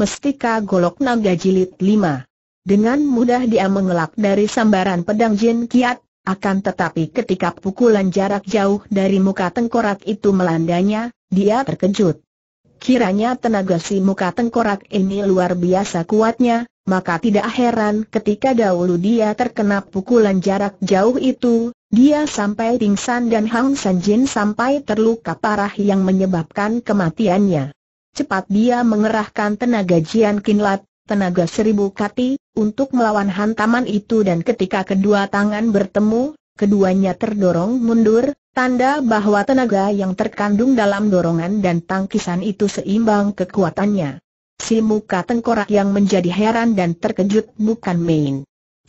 Mestika Golok Naga Jilid 5. Dengan mudah dia mengelak dari sambaran pedang Jin Kiat, akan tetapi ketika pukulan jarak jauh dari muka tengkorak itu melandanya, dia terkejut. Kiranya tenaga si muka tengkorak ini luar biasa kuatnya, maka tidak heran ketika dahulu dia terkena pukulan jarak jauh itu, dia sampai pingsan dan Hang San Jin sampai terluka parah yang menyebabkan kematiannya. Cepat dia mengerahkan tenaga Jian Kinlat, tenaga seribu kati, untuk melawan hantaman itu dan ketika kedua tangan bertemu, keduanya terdorong mundur, tanda bahwa tenaga yang terkandung dalam dorongan dan tangkisan itu seimbang kekuatannya. Si muka tengkorak yang menjadi heran dan terkejut bukan main.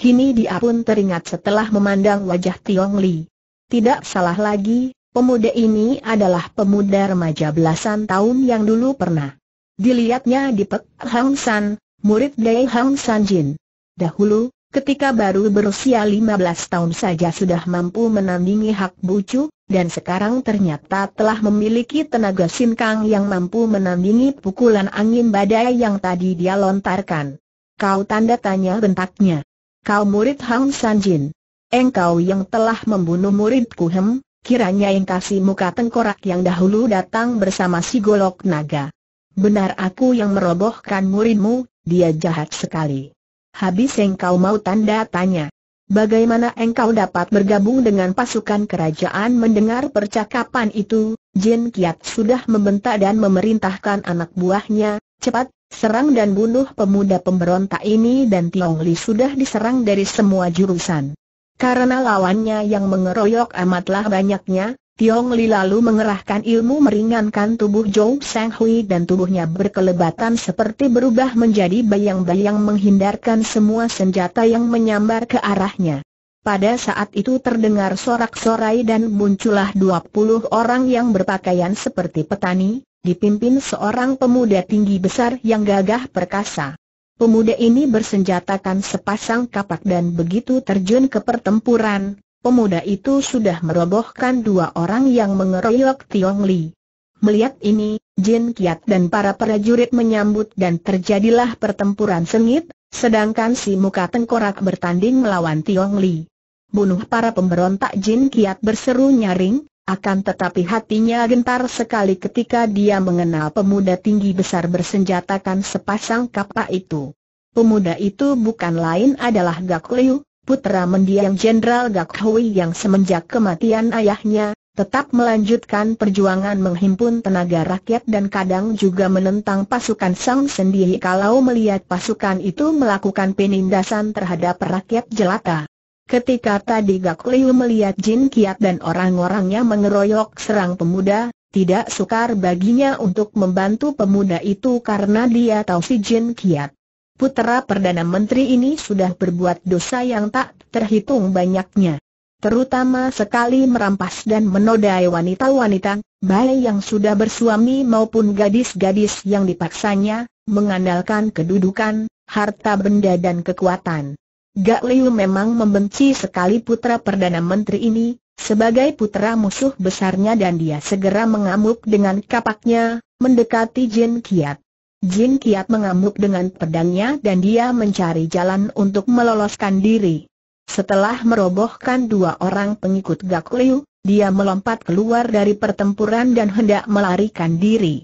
Kini dia pun teringat setelah memandang wajah Tiong Li. Tidak salah lagi, Pemuda ini adalah pemuda remaja belasan tahun yang dulu pernah dilihatnya di Pek Hang San, murid Dai Hang San Jin. Dahulu, ketika baru berusia 15 tahun saja sudah mampu menandingi Hak Bucu, dan sekarang ternyata telah memiliki tenaga sinkang yang mampu menandingi pukulan angin badai yang tadi dia lontarkan. Kau tanda tanya bentaknya. Kau murid Hang San Jin. Engkau yang telah membunuh muridku Hem, Kiranya yang kasih muka tengkorak yang dahulu datang bersama si golok naga. Benar aku yang merobohkan muridmu, dia jahat sekali. Habis engkau mau tanda tanya. Bagaimana engkau dapat bergabung dengan pasukan kerajaan mendengar percakapan itu? Jin Kiat sudah membentak dan memerintahkan anak buahnya, cepat, serang dan bunuh pemuda pemberontak ini dan Tiong Li sudah diserang dari semua jurusan. Karena lawannya yang mengeroyok amatlah banyaknya, Tiong Li lalu mengerahkan ilmu meringankan tubuh Zhou Sang Hui dan tubuhnya berkelebatan seperti berubah menjadi bayang-bayang menghindarkan semua senjata yang menyambar ke arahnya. Pada saat itu terdengar sorak-sorai dan muncullah 20 orang yang berpakaian seperti petani, dipimpin seorang pemuda tinggi besar yang gagah perkasa. Pemuda ini bersenjatakan sepasang kapak dan begitu terjun ke pertempuran, pemuda itu sudah merobohkan dua orang yang mengeroyok Tiong Li. Melihat ini, Jin Kiat dan para prajurit menyambut dan terjadilah pertempuran sengit, sedangkan si muka tengkorak bertanding melawan Tiong Li. Bunuh para pemberontak Jin Kiat berseru nyaring, akan tetapi hatinya gentar sekali ketika dia mengenal pemuda tinggi besar bersenjatakan sepasang kapak itu. Pemuda itu bukan lain adalah Gak Liu, putra mendiang Jenderal Gak Hui yang semenjak kematian ayahnya, tetap melanjutkan perjuangan menghimpun tenaga rakyat dan kadang juga menentang pasukan Sang sendiri kalau melihat pasukan itu melakukan penindasan terhadap rakyat jelata. Ketika tadi Gak Liu melihat Jin Kiat dan orang-orangnya mengeroyok serang pemuda, tidak sukar baginya untuk membantu pemuda itu karena dia tahu si Jin Kiat. Putera Perdana Menteri ini sudah berbuat dosa yang tak terhitung banyaknya. Terutama sekali merampas dan menodai wanita-wanita, baik yang sudah bersuami maupun gadis-gadis yang dipaksanya, mengandalkan kedudukan, harta benda dan kekuatan. Gak Liu memang membenci sekali putra Perdana Menteri ini, sebagai putra musuh besarnya dan dia segera mengamuk dengan kapaknya, mendekati Jin Kiat. Jin Kiat mengamuk dengan pedangnya dan dia mencari jalan untuk meloloskan diri. Setelah merobohkan dua orang pengikut Gak Liu, dia melompat keluar dari pertempuran dan hendak melarikan diri.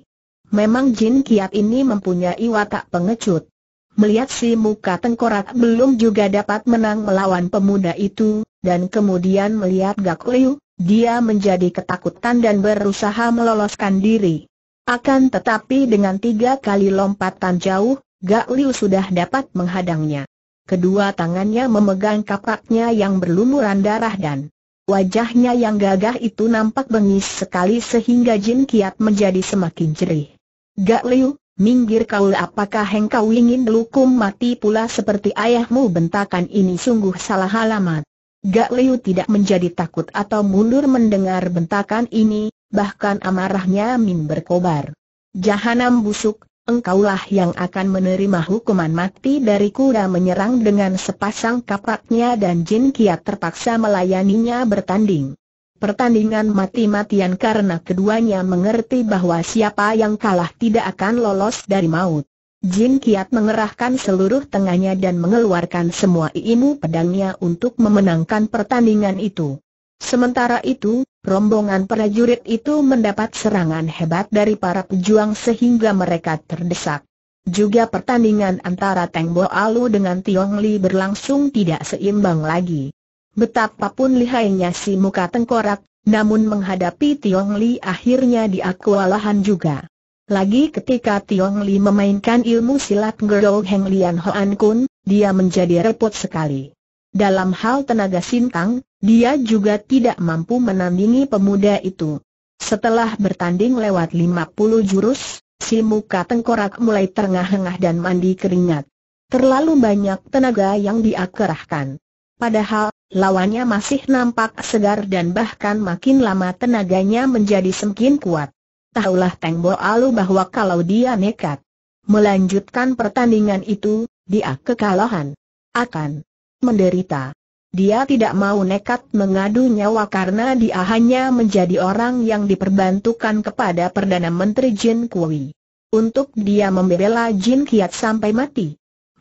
Memang Jin Kiat ini mempunyai watak pengecut melihat si muka tengkorak belum juga dapat menang melawan pemuda itu, dan kemudian melihat Gak Liu, dia menjadi ketakutan dan berusaha meloloskan diri. Akan tetapi dengan tiga kali lompatan jauh, Gak Liu sudah dapat menghadangnya. Kedua tangannya memegang kapaknya yang berlumuran darah dan wajahnya yang gagah itu nampak bengis sekali sehingga Jin Kiat menjadi semakin jerih. Gak Liu, Minggir kau apakah engkau ingin belukum mati pula seperti ayahmu bentakan ini sungguh salah alamat. Gak Liu tidak menjadi takut atau mundur mendengar bentakan ini, bahkan amarahnya min berkobar. Jahanam busuk, engkaulah yang akan menerima hukuman mati dari kuda menyerang dengan sepasang kapaknya dan jin kiat terpaksa melayaninya bertanding. Pertandingan mati-matian karena keduanya mengerti bahwa siapa yang kalah tidak akan lolos dari maut. Jin Kiat mengerahkan seluruh tengahnya dan mengeluarkan semua ilmu pedangnya untuk memenangkan pertandingan itu. Sementara itu, rombongan prajurit itu mendapat serangan hebat dari para pejuang sehingga mereka terdesak. Juga pertandingan antara Teng Bo Alu dengan Tiong Li berlangsung tidak seimbang lagi. Betapapun lihainya si muka tengkorak, namun menghadapi Tiong Li akhirnya dia kewalahan juga. Lagi ketika Tiong Li memainkan ilmu silat Gerou Heng Lian Hoan Kun, dia menjadi repot sekali. Dalam hal tenaga sintang, dia juga tidak mampu menandingi pemuda itu. Setelah bertanding lewat 50 jurus, si muka tengkorak mulai terengah-engah dan mandi keringat. Terlalu banyak tenaga yang diakerahkan padahal lawannya masih nampak segar dan bahkan makin lama tenaganya menjadi semakin kuat. Tahulah Teng Bo Alu bahwa kalau dia nekat melanjutkan pertandingan itu, dia kekalahan. Akan menderita. Dia tidak mau nekat mengadu nyawa karena dia hanya menjadi orang yang diperbantukan kepada Perdana Menteri Jin Kui. Untuk dia membela Jin Kiat sampai mati.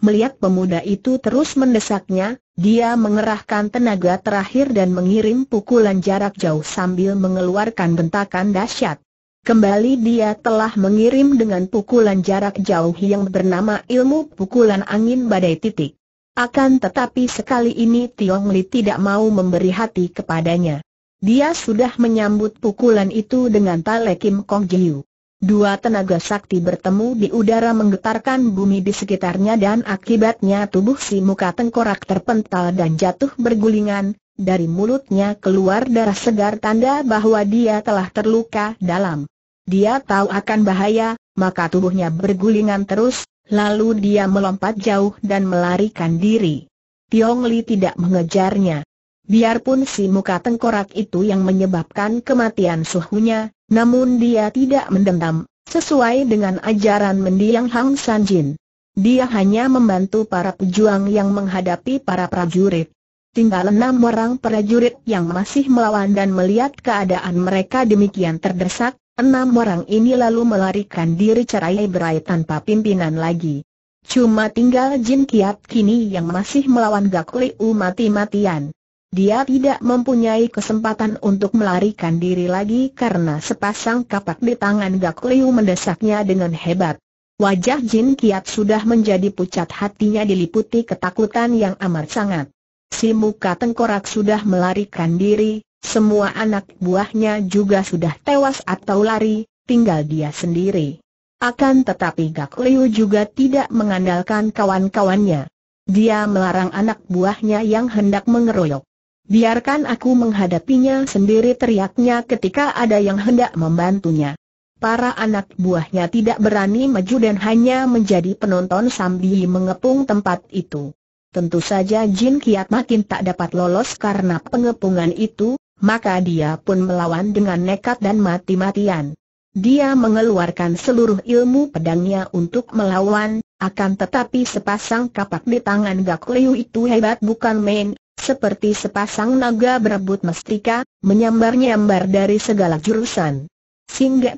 Melihat pemuda itu terus mendesaknya, dia mengerahkan tenaga terakhir dan mengirim pukulan jarak jauh sambil mengeluarkan bentakan dahsyat. Kembali dia telah mengirim dengan pukulan jarak jauh yang bernama ilmu pukulan angin badai titik. Akan tetapi sekali ini Tiong Li tidak mau memberi hati kepadanya. Dia sudah menyambut pukulan itu dengan tale Kim Kong Jiu. Dua tenaga sakti bertemu di udara menggetarkan bumi di sekitarnya dan akibatnya tubuh si muka tengkorak terpental dan jatuh bergulingan, dari mulutnya keluar darah segar tanda bahwa dia telah terluka dalam. Dia tahu akan bahaya, maka tubuhnya bergulingan terus, lalu dia melompat jauh dan melarikan diri. Tiong Li tidak mengejarnya. Biarpun si muka tengkorak itu yang menyebabkan kematian suhunya, namun dia tidak mendendam, sesuai dengan ajaran mendiang Hang Sanjin, Dia hanya membantu para pejuang yang menghadapi para prajurit. Tinggal enam orang prajurit yang masih melawan dan melihat keadaan mereka demikian terdesak, enam orang ini lalu melarikan diri cerai berai tanpa pimpinan lagi. Cuma tinggal Jin Kiat kini yang masih melawan Gak U mati-matian. Dia tidak mempunyai kesempatan untuk melarikan diri lagi karena sepasang kapak di tangan Gak Liu mendesaknya dengan hebat. Wajah Jin Kiat sudah menjadi pucat hatinya diliputi ketakutan yang amat sangat. Si muka tengkorak sudah melarikan diri, semua anak buahnya juga sudah tewas atau lari, tinggal dia sendiri. Akan tetapi Gak Liu juga tidak mengandalkan kawan-kawannya. Dia melarang anak buahnya yang hendak mengeroyok. Biarkan aku menghadapinya sendiri teriaknya ketika ada yang hendak membantunya. Para anak buahnya tidak berani maju dan hanya menjadi penonton sambil mengepung tempat itu. Tentu saja Jin Kiat makin tak dapat lolos karena pengepungan itu, maka dia pun melawan dengan nekat dan mati-matian. Dia mengeluarkan seluruh ilmu pedangnya untuk melawan, akan tetapi sepasang kapak di tangan Gak Liu itu hebat bukan main, seperti sepasang naga berebut mestika, menyambar-nyambar dari segala jurusan. Singgah,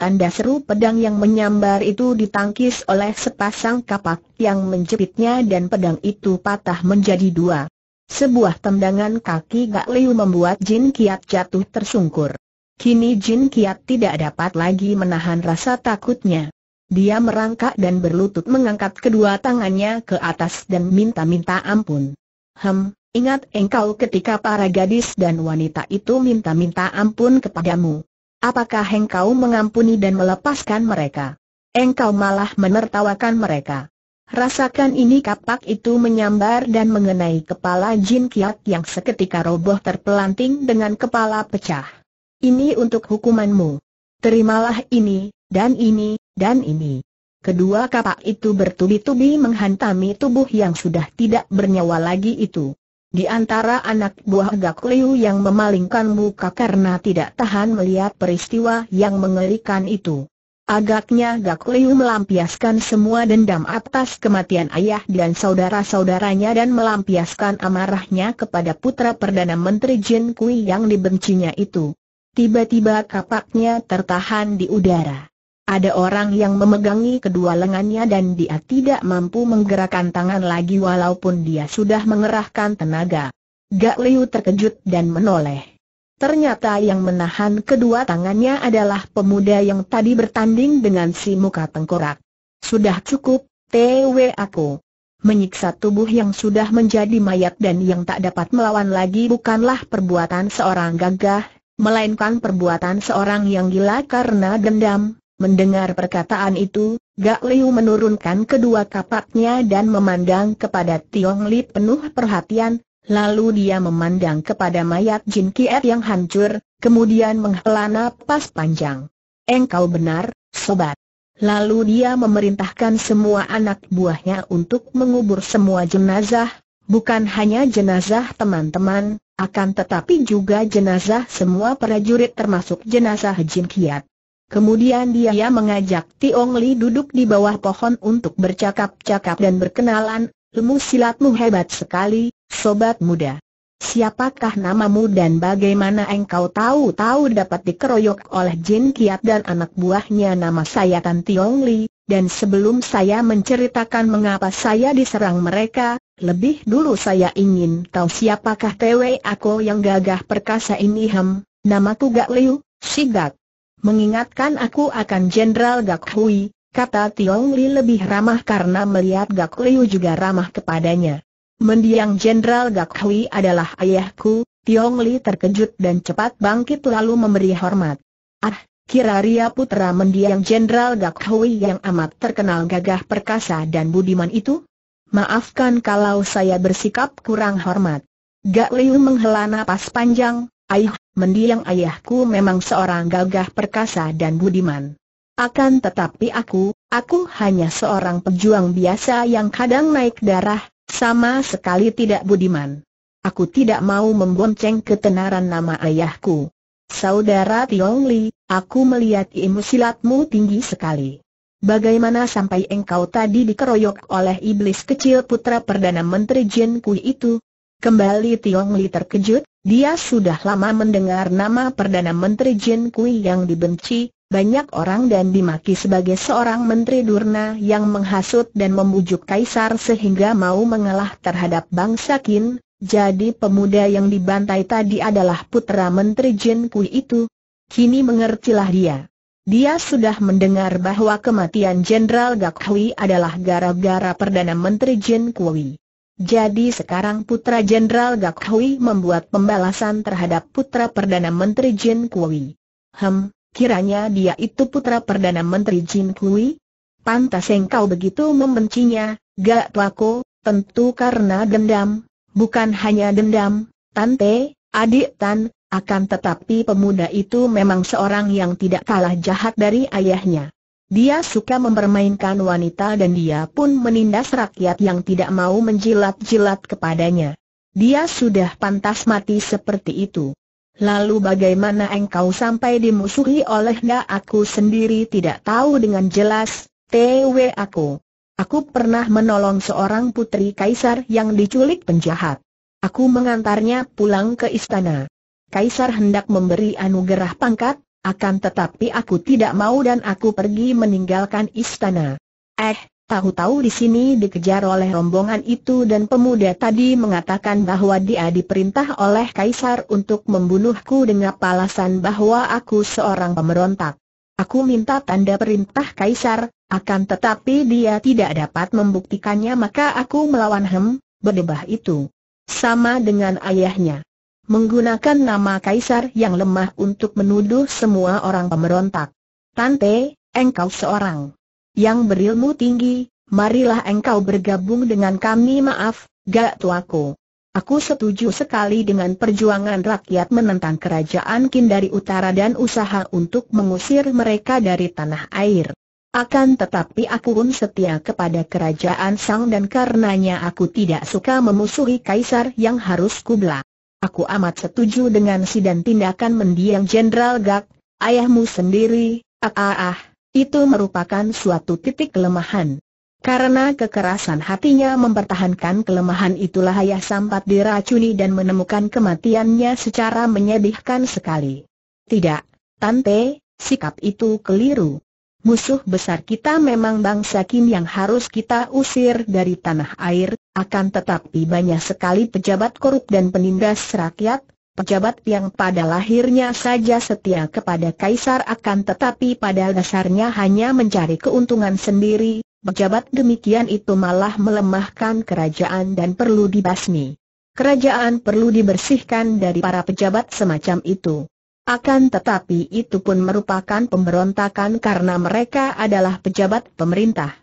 anda seru pedang yang menyambar itu ditangkis oleh sepasang kapak yang menjepitnya dan pedang itu patah menjadi dua. Sebuah tendangan kaki Gak Liu membuat Jin Kiat jatuh tersungkur. Kini Jin Kiat tidak dapat lagi menahan rasa takutnya. Dia merangkak dan berlutut mengangkat kedua tangannya ke atas dan minta-minta ampun. Hem, Ingat engkau ketika para gadis dan wanita itu minta-minta ampun kepadamu. Apakah engkau mengampuni dan melepaskan mereka? Engkau malah menertawakan mereka. Rasakan ini kapak itu menyambar dan mengenai kepala Jin Kiat yang seketika roboh terpelanting dengan kepala pecah. Ini untuk hukumanmu. Terimalah ini, dan ini, dan ini. Kedua kapak itu bertubi-tubi menghantami tubuh yang sudah tidak bernyawa lagi itu. Di antara anak buah Gak yang memalingkan muka karena tidak tahan melihat peristiwa yang mengerikan itu. Agaknya Gak melampiaskan semua dendam atas kematian ayah dan saudara-saudaranya dan melampiaskan amarahnya kepada putra Perdana Menteri Jin Kui yang dibencinya itu. Tiba-tiba kapaknya tertahan di udara. Ada orang yang memegangi kedua lengannya dan dia tidak mampu menggerakkan tangan lagi walaupun dia sudah mengerahkan tenaga. Gak Liu terkejut dan menoleh. Ternyata yang menahan kedua tangannya adalah pemuda yang tadi bertanding dengan si muka tengkorak. Sudah cukup, TW aku. Menyiksa tubuh yang sudah menjadi mayat dan yang tak dapat melawan lagi bukanlah perbuatan seorang gagah, melainkan perbuatan seorang yang gila karena dendam, Mendengar perkataan itu, Gak Liu menurunkan kedua kapaknya dan memandang kepada Tiong Li penuh perhatian, lalu dia memandang kepada mayat Jin Kiat yang hancur, kemudian menghela napas panjang. Engkau benar, sobat. Lalu dia memerintahkan semua anak buahnya untuk mengubur semua jenazah, bukan hanya jenazah teman-teman, akan tetapi juga jenazah semua prajurit termasuk jenazah Jin Kiat. Kemudian dia mengajak Tiong Li duduk di bawah pohon untuk bercakap-cakap dan berkenalan, ilmu silatmu hebat sekali, sobat muda. Siapakah namamu dan bagaimana engkau tahu-tahu dapat dikeroyok oleh Jin Kiat dan anak buahnya nama saya Tan Tiong Li, dan sebelum saya menceritakan mengapa saya diserang mereka, lebih dulu saya ingin tahu siapakah TW aku yang gagah perkasa ini hem, namaku Gak Liu, Sigat mengingatkan aku akan Jenderal Gak Hui, kata Tiong Li lebih ramah karena melihat Gak Liu juga ramah kepadanya. Mendiang Jenderal Gak Hui adalah ayahku, Tiong Li terkejut dan cepat bangkit lalu memberi hormat. Ah, kira Ria Putra mendiang Jenderal Gak Hui yang amat terkenal gagah perkasa dan budiman itu? Maafkan kalau saya bersikap kurang hormat. Gak Liu menghela napas panjang, Aih, mendiang ayahku memang seorang gagah perkasa dan budiman. Akan tetapi aku, aku hanya seorang pejuang biasa yang kadang naik darah, sama sekali tidak budiman. Aku tidak mau membonceng ketenaran nama ayahku. Saudara Tiong Li, aku melihat ilmu silatmu tinggi sekali. Bagaimana sampai engkau tadi dikeroyok oleh iblis kecil putra Perdana Menteri Jin Kui itu? Kembali Tiong Li terkejut, dia sudah lama mendengar nama Perdana Menteri Jin Kui yang dibenci, banyak orang dan dimaki sebagai seorang menteri durna yang menghasut dan membujuk kaisar sehingga mau mengalah terhadap bangsa Qin. Jadi pemuda yang dibantai tadi adalah putra Menteri Jin Kui itu. Kini mengertilah dia. Dia sudah mendengar bahwa kematian Jenderal Gak Hui adalah gara-gara Perdana Menteri Jin Kui. Jadi sekarang putra Jenderal Gak Hui membuat pembalasan terhadap putra Perdana Menteri Jin Kui. Hem, kiranya dia itu putra Perdana Menteri Jin Kui? Pantas engkau begitu membencinya, Gak Tuako, tentu karena dendam, bukan hanya dendam, Tante, adik Tan, akan tetapi pemuda itu memang seorang yang tidak kalah jahat dari ayahnya. Dia suka mempermainkan wanita dan dia pun menindas rakyat yang tidak mau menjilat-jilat kepadanya. Dia sudah pantas mati seperti itu. Lalu bagaimana engkau sampai dimusuhi oleh dia? aku sendiri tidak tahu dengan jelas, TW aku. Aku pernah menolong seorang putri kaisar yang diculik penjahat. Aku mengantarnya pulang ke istana. Kaisar hendak memberi anugerah pangkat, akan tetapi aku tidak mau dan aku pergi meninggalkan istana. Eh, tahu-tahu di sini dikejar oleh rombongan itu dan pemuda tadi mengatakan bahwa dia diperintah oleh kaisar untuk membunuhku dengan alasan bahwa aku seorang pemberontak. Aku minta tanda perintah kaisar, akan tetapi dia tidak dapat membuktikannya maka aku melawan hem, berdebah itu. Sama dengan ayahnya menggunakan nama kaisar yang lemah untuk menuduh semua orang pemberontak. Tante, engkau seorang yang berilmu tinggi, marilah engkau bergabung dengan kami maaf, gak tuaku. Aku setuju sekali dengan perjuangan rakyat menentang kerajaan Kin dari utara dan usaha untuk mengusir mereka dari tanah air. Akan tetapi aku pun setia kepada kerajaan Sang dan karenanya aku tidak suka memusuhi kaisar yang harus kubelah. Aku amat setuju dengan si dan tindakan mendiang Jenderal Gak, ayahmu sendiri, ah, ah ah itu merupakan suatu titik kelemahan. Karena kekerasan hatinya mempertahankan kelemahan itulah ayah sempat diracuni dan menemukan kematiannya secara menyedihkan sekali. Tidak, Tante, sikap itu keliru. Musuh besar kita memang bangsa Kim yang harus kita usir dari tanah air, akan tetapi banyak sekali pejabat korup dan penindas rakyat, pejabat yang pada lahirnya saja setia kepada kaisar akan tetapi pada dasarnya hanya mencari keuntungan sendiri, pejabat demikian itu malah melemahkan kerajaan dan perlu dibasmi. Kerajaan perlu dibersihkan dari para pejabat semacam itu. Akan tetapi itu pun merupakan pemberontakan karena mereka adalah pejabat pemerintah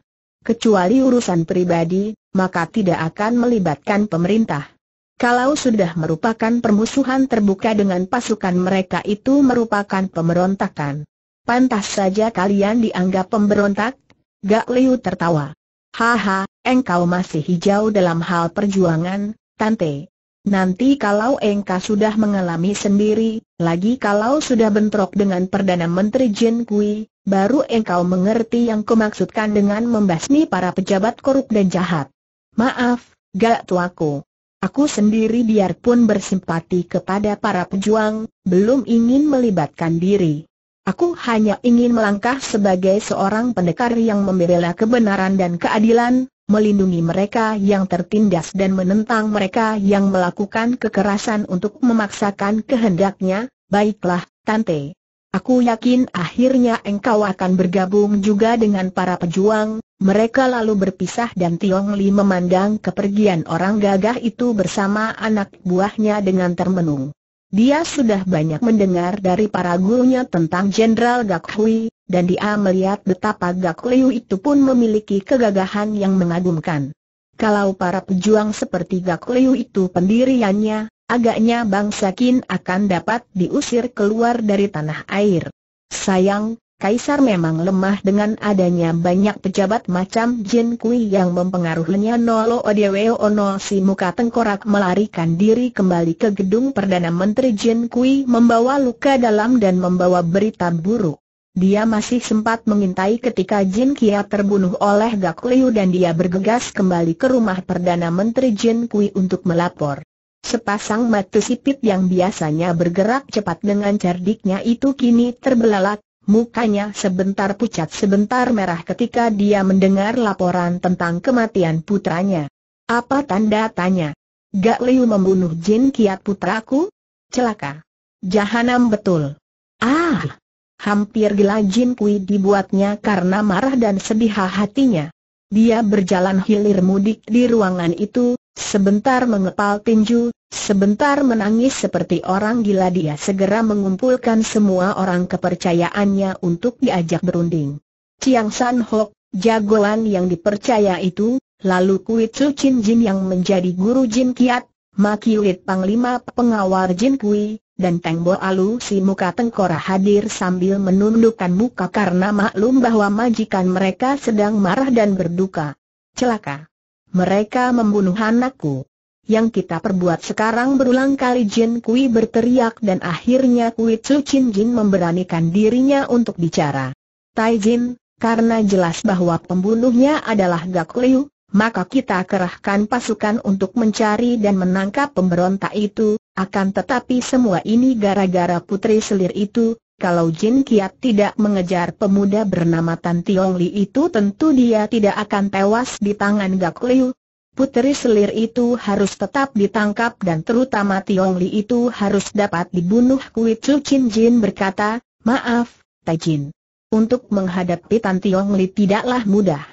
kecuali urusan pribadi, maka tidak akan melibatkan pemerintah. Kalau sudah merupakan permusuhan terbuka dengan pasukan mereka itu merupakan pemberontakan. Pantas saja kalian dianggap pemberontak? Gak Liu tertawa. Haha, engkau masih hijau dalam hal perjuangan, Tante. Nanti kalau engkau sudah mengalami sendiri, lagi kalau sudah bentrok dengan Perdana Menteri Jin Kui, baru engkau mengerti yang kumaksudkan dengan membasmi para pejabat korup dan jahat. Maaf, gak tuaku. Aku sendiri biarpun bersimpati kepada para pejuang, belum ingin melibatkan diri. Aku hanya ingin melangkah sebagai seorang pendekar yang membela kebenaran dan keadilan, melindungi mereka yang tertindas dan menentang mereka yang melakukan kekerasan untuk memaksakan kehendaknya, baiklah, Tante. Aku yakin akhirnya engkau akan bergabung juga dengan para pejuang. Mereka lalu berpisah dan Tiong Li memandang kepergian orang gagah itu bersama anak buahnya dengan termenung. Dia sudah banyak mendengar dari para gurunya tentang Jenderal Gak Hui, dan dia melihat betapa Gak Liu itu pun memiliki kegagahan yang mengagumkan. Kalau para pejuang seperti Gak Liu itu pendiriannya, Agaknya bangsa Qin akan dapat diusir keluar dari tanah air. Sayang, Kaisar memang lemah dengan adanya banyak pejabat macam Jin Kui yang mempengaruhinya Nolo Odeweo Ono si muka tengkorak melarikan diri kembali ke gedung Perdana Menteri Jin Kui membawa luka dalam dan membawa berita buruk. Dia masih sempat mengintai ketika Jin Kia terbunuh oleh Gak Liu dan dia bergegas kembali ke rumah Perdana Menteri Jin Kui untuk melapor. Sepasang mata sipit yang biasanya bergerak cepat dengan cerdiknya itu kini terbelalak, mukanya sebentar pucat sebentar merah ketika dia mendengar laporan tentang kematian putranya. Apa tanda tanya? Gak Liu membunuh Jin Kiat putraku? Celaka. Jahanam betul. Ah! Hampir gila Jin Kui dibuatnya karena marah dan sedih hatinya. Dia berjalan hilir mudik di ruangan itu, Sebentar mengepal tinju, sebentar menangis seperti orang gila dia segera mengumpulkan semua orang kepercayaannya untuk diajak berunding. Chiang San Hok, jagoan yang dipercaya itu, lalu Kui Su Chin Jin yang menjadi guru Jin Kiat, Pang Panglima Pengawal Jin Kui, dan Teng Bo Alu si muka tengkora hadir sambil menundukkan muka karena maklum bahwa majikan mereka sedang marah dan berduka. Celaka. Mereka membunuh anakku. Yang kita perbuat sekarang berulang kali Jin Kui berteriak dan akhirnya Kui Tsu Chin Jin memberanikan dirinya untuk bicara. Tai Jin, karena jelas bahwa pembunuhnya adalah Gak Liu, maka kita kerahkan pasukan untuk mencari dan menangkap pemberontak itu, akan tetapi semua ini gara-gara putri selir itu, kalau Jin Kiat tidak mengejar pemuda bernama Tan Tiong Li itu tentu dia tidak akan tewas di tangan Gak Liu. Puteri selir itu harus tetap ditangkap dan terutama Tiong Li itu harus dapat dibunuh Kui Chu Chin Jin berkata, maaf, Tai Jin. Untuk menghadapi Tan Tiong Li tidaklah mudah.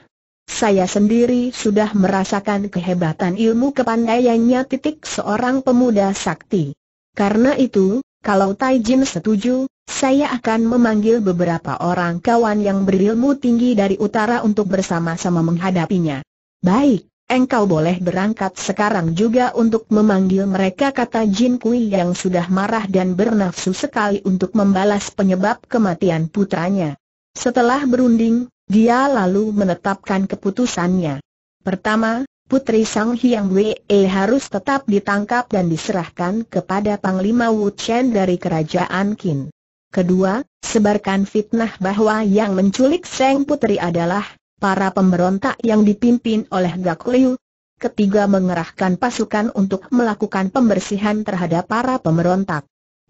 Saya sendiri sudah merasakan kehebatan ilmu kepandaiannya titik seorang pemuda sakti. Karena itu, kalau Tai Jin setuju, saya akan memanggil beberapa orang kawan yang berilmu tinggi dari utara untuk bersama-sama menghadapinya. Baik, engkau boleh berangkat sekarang juga untuk memanggil mereka kata Jin Kui yang sudah marah dan bernafsu sekali untuk membalas penyebab kematian putranya. Setelah berunding, dia lalu menetapkan keputusannya. Pertama, Putri Sang Hyang Wei eh, harus tetap ditangkap dan diserahkan kepada Panglima Wu Chen dari Kerajaan Qin. Kedua, sebarkan fitnah bahwa yang menculik sang Putri adalah para pemberontak yang dipimpin oleh Gak Liu. Ketiga, mengerahkan pasukan untuk melakukan pembersihan terhadap para pemberontak.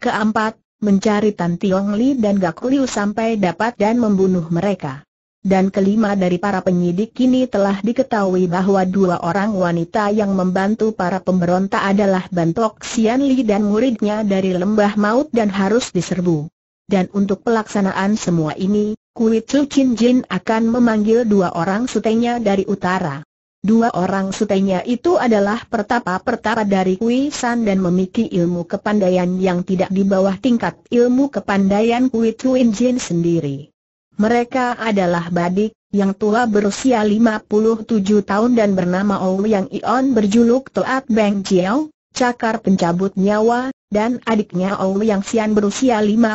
Keempat, mencari Tan Tiong Li dan Gak Liu sampai dapat dan membunuh mereka dan kelima dari para penyidik kini telah diketahui bahwa dua orang wanita yang membantu para pemberontak adalah Bantok Sian Li dan muridnya dari Lembah Maut dan harus diserbu. Dan untuk pelaksanaan semua ini, Kui Chu Chin Jin akan memanggil dua orang sutenya dari utara. Dua orang sutenya itu adalah pertapa-pertapa dari Kui San dan memiliki ilmu kepandaian yang tidak di bawah tingkat ilmu kepandaian Kui Tsu Jin sendiri. Mereka adalah badik, yang tua berusia 57 tahun dan bernama yang Ion berjuluk Toat Beng Jiao, cakar pencabut nyawa, dan adiknya yang Sian berusia 50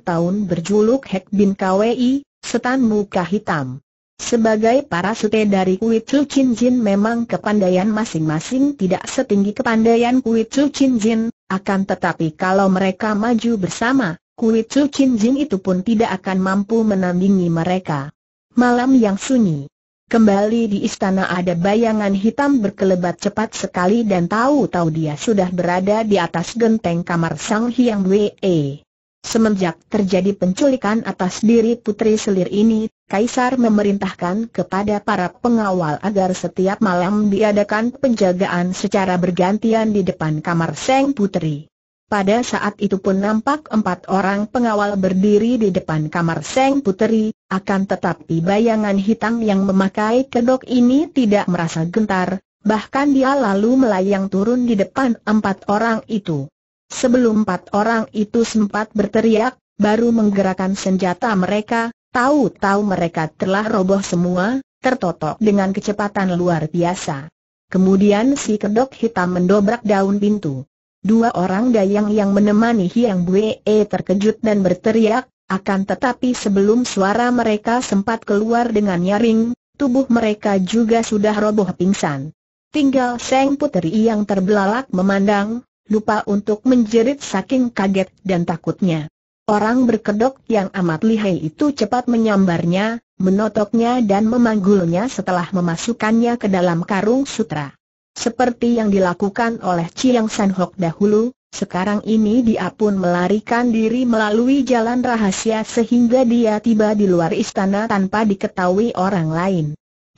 tahun berjuluk Hek Bin Kwei, setan muka hitam. Sebagai para sute dari Kui Chu Chin Jin memang kepandaian masing-masing tidak setinggi kepandaian Kui Chu Chin Jin, akan tetapi kalau mereka maju bersama, Kui Chu Chin Jin itu pun tidak akan mampu menandingi mereka. Malam yang sunyi. Kembali di istana ada bayangan hitam berkelebat cepat sekali dan tahu-tahu dia sudah berada di atas genteng kamar Sang Hyang Wei. Semenjak terjadi penculikan atas diri putri selir ini, Kaisar memerintahkan kepada para pengawal agar setiap malam diadakan penjagaan secara bergantian di depan kamar Sang Putri. Pada saat itu pun nampak empat orang pengawal berdiri di depan kamar Seng Puteri, akan tetapi bayangan hitam yang memakai kedok ini tidak merasa gentar, bahkan dia lalu melayang turun di depan empat orang itu. Sebelum empat orang itu sempat berteriak, baru menggerakkan senjata mereka, tahu-tahu mereka telah roboh semua, tertotok dengan kecepatan luar biasa. Kemudian si kedok hitam mendobrak daun pintu. Dua orang dayang yang menemani Hiang Buee terkejut dan berteriak, akan tetapi sebelum suara mereka sempat keluar dengan nyaring, tubuh mereka juga sudah roboh pingsan. Tinggal Seng Putri yang terbelalak memandang, lupa untuk menjerit saking kaget dan takutnya. Orang berkedok yang amat lihai itu cepat menyambarnya, menotoknya dan memanggulnya setelah memasukkannya ke dalam karung sutra. Seperti yang dilakukan oleh Chiang San Hok dahulu, sekarang ini dia pun melarikan diri melalui jalan rahasia sehingga dia tiba di luar istana tanpa diketahui orang lain.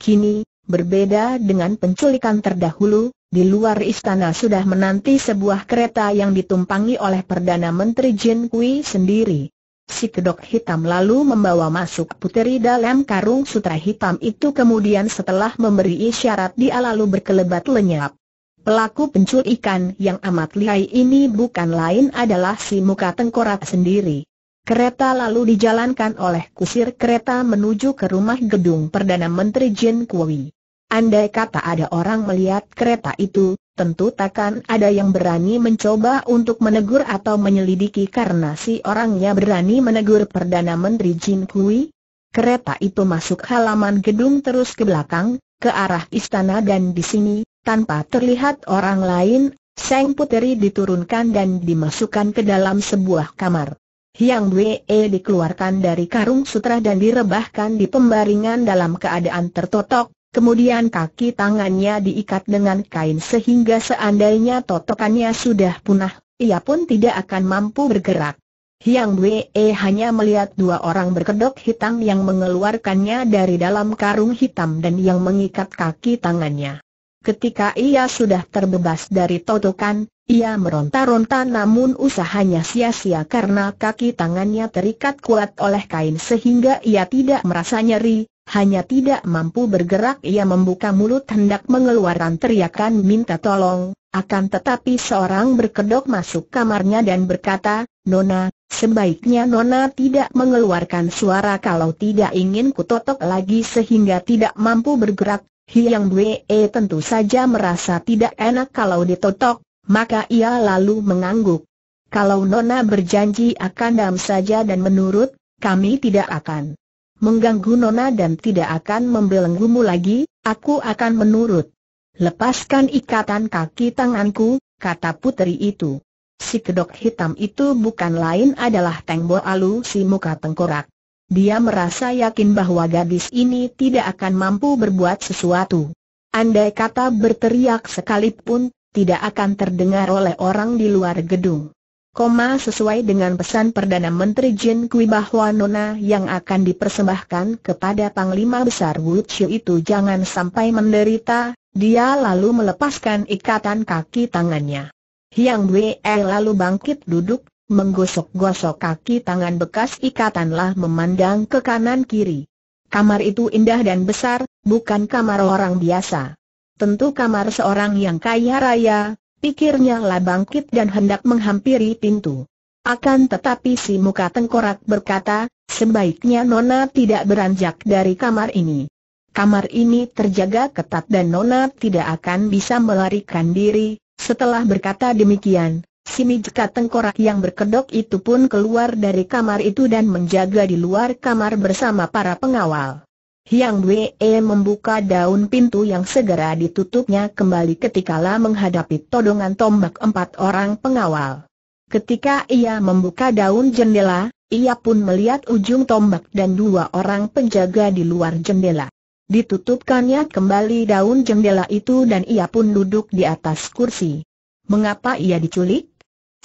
Kini, berbeda dengan penculikan terdahulu, di luar istana sudah menanti sebuah kereta yang ditumpangi oleh Perdana Menteri Jin Kui sendiri. Si kedok hitam lalu membawa masuk puteri dalam karung sutra hitam itu kemudian setelah memberi isyarat dia lalu berkelebat lenyap. Pelaku pencul ikan yang amat lihai ini bukan lain adalah si muka tengkorak sendiri. Kereta lalu dijalankan oleh kusir kereta menuju ke rumah gedung Perdana Menteri Jin Kui. Andai kata ada orang melihat kereta itu, tentu takkan ada yang berani mencoba untuk menegur atau menyelidiki karena si orangnya berani menegur Perdana Menteri Jin Kui. Kereta itu masuk halaman gedung terus ke belakang, ke arah istana dan di sini, tanpa terlihat orang lain, Seng Puteri diturunkan dan dimasukkan ke dalam sebuah kamar. Yang Wee dikeluarkan dari karung sutra dan direbahkan di pembaringan dalam keadaan tertotok, Kemudian kaki tangannya diikat dengan kain sehingga seandainya totokannya sudah punah, ia pun tidak akan mampu bergerak. Yang Wee e hanya melihat dua orang berkedok hitam yang mengeluarkannya dari dalam karung hitam dan yang mengikat kaki tangannya. Ketika ia sudah terbebas dari totokan, ia meronta-ronta namun usahanya sia-sia karena kaki tangannya terikat kuat oleh kain sehingga ia tidak merasa nyeri, hanya tidak mampu bergerak ia membuka mulut hendak mengeluarkan teriakan minta tolong, akan tetapi seorang berkedok masuk kamarnya dan berkata, Nona, sebaiknya Nona tidak mengeluarkan suara kalau tidak ingin kutotok lagi sehingga tidak mampu bergerak, Hiang Bwe e tentu saja merasa tidak enak kalau ditotok, maka ia lalu mengangguk. Kalau Nona berjanji akan dam saja dan menurut, kami tidak akan mengganggu Nona dan tidak akan membelenggumu lagi, aku akan menurut. Lepaskan ikatan kaki tanganku, kata putri itu. Si kedok hitam itu bukan lain adalah Tengbo Alu si muka tengkorak. Dia merasa yakin bahwa gadis ini tidak akan mampu berbuat sesuatu. Andai kata berteriak sekalipun, tidak akan terdengar oleh orang di luar gedung. Koma sesuai dengan pesan Perdana Menteri Jin Kui bahwa nona yang akan dipersembahkan kepada Panglima Besar Wu Chiu itu jangan sampai menderita, dia lalu melepaskan ikatan kaki tangannya. Yang Wei lalu bangkit duduk, menggosok-gosok kaki tangan bekas ikatanlah memandang ke kanan kiri. Kamar itu indah dan besar, bukan kamar orang biasa. Tentu kamar seorang yang kaya raya, Pikirnya lah bangkit dan hendak menghampiri pintu. Akan tetapi si muka tengkorak berkata, sebaiknya Nona tidak beranjak dari kamar ini. Kamar ini terjaga ketat dan Nona tidak akan bisa melarikan diri. Setelah berkata demikian, si muka tengkorak yang berkedok itu pun keluar dari kamar itu dan menjaga di luar kamar bersama para pengawal. Yang Wee membuka daun pintu yang segera ditutupnya kembali ketika ketikala menghadapi todongan tombak empat orang pengawal. Ketika ia membuka daun jendela, ia pun melihat ujung tombak dan dua orang penjaga di luar jendela. Ditutupkannya kembali daun jendela itu dan ia pun duduk di atas kursi. Mengapa ia diculik?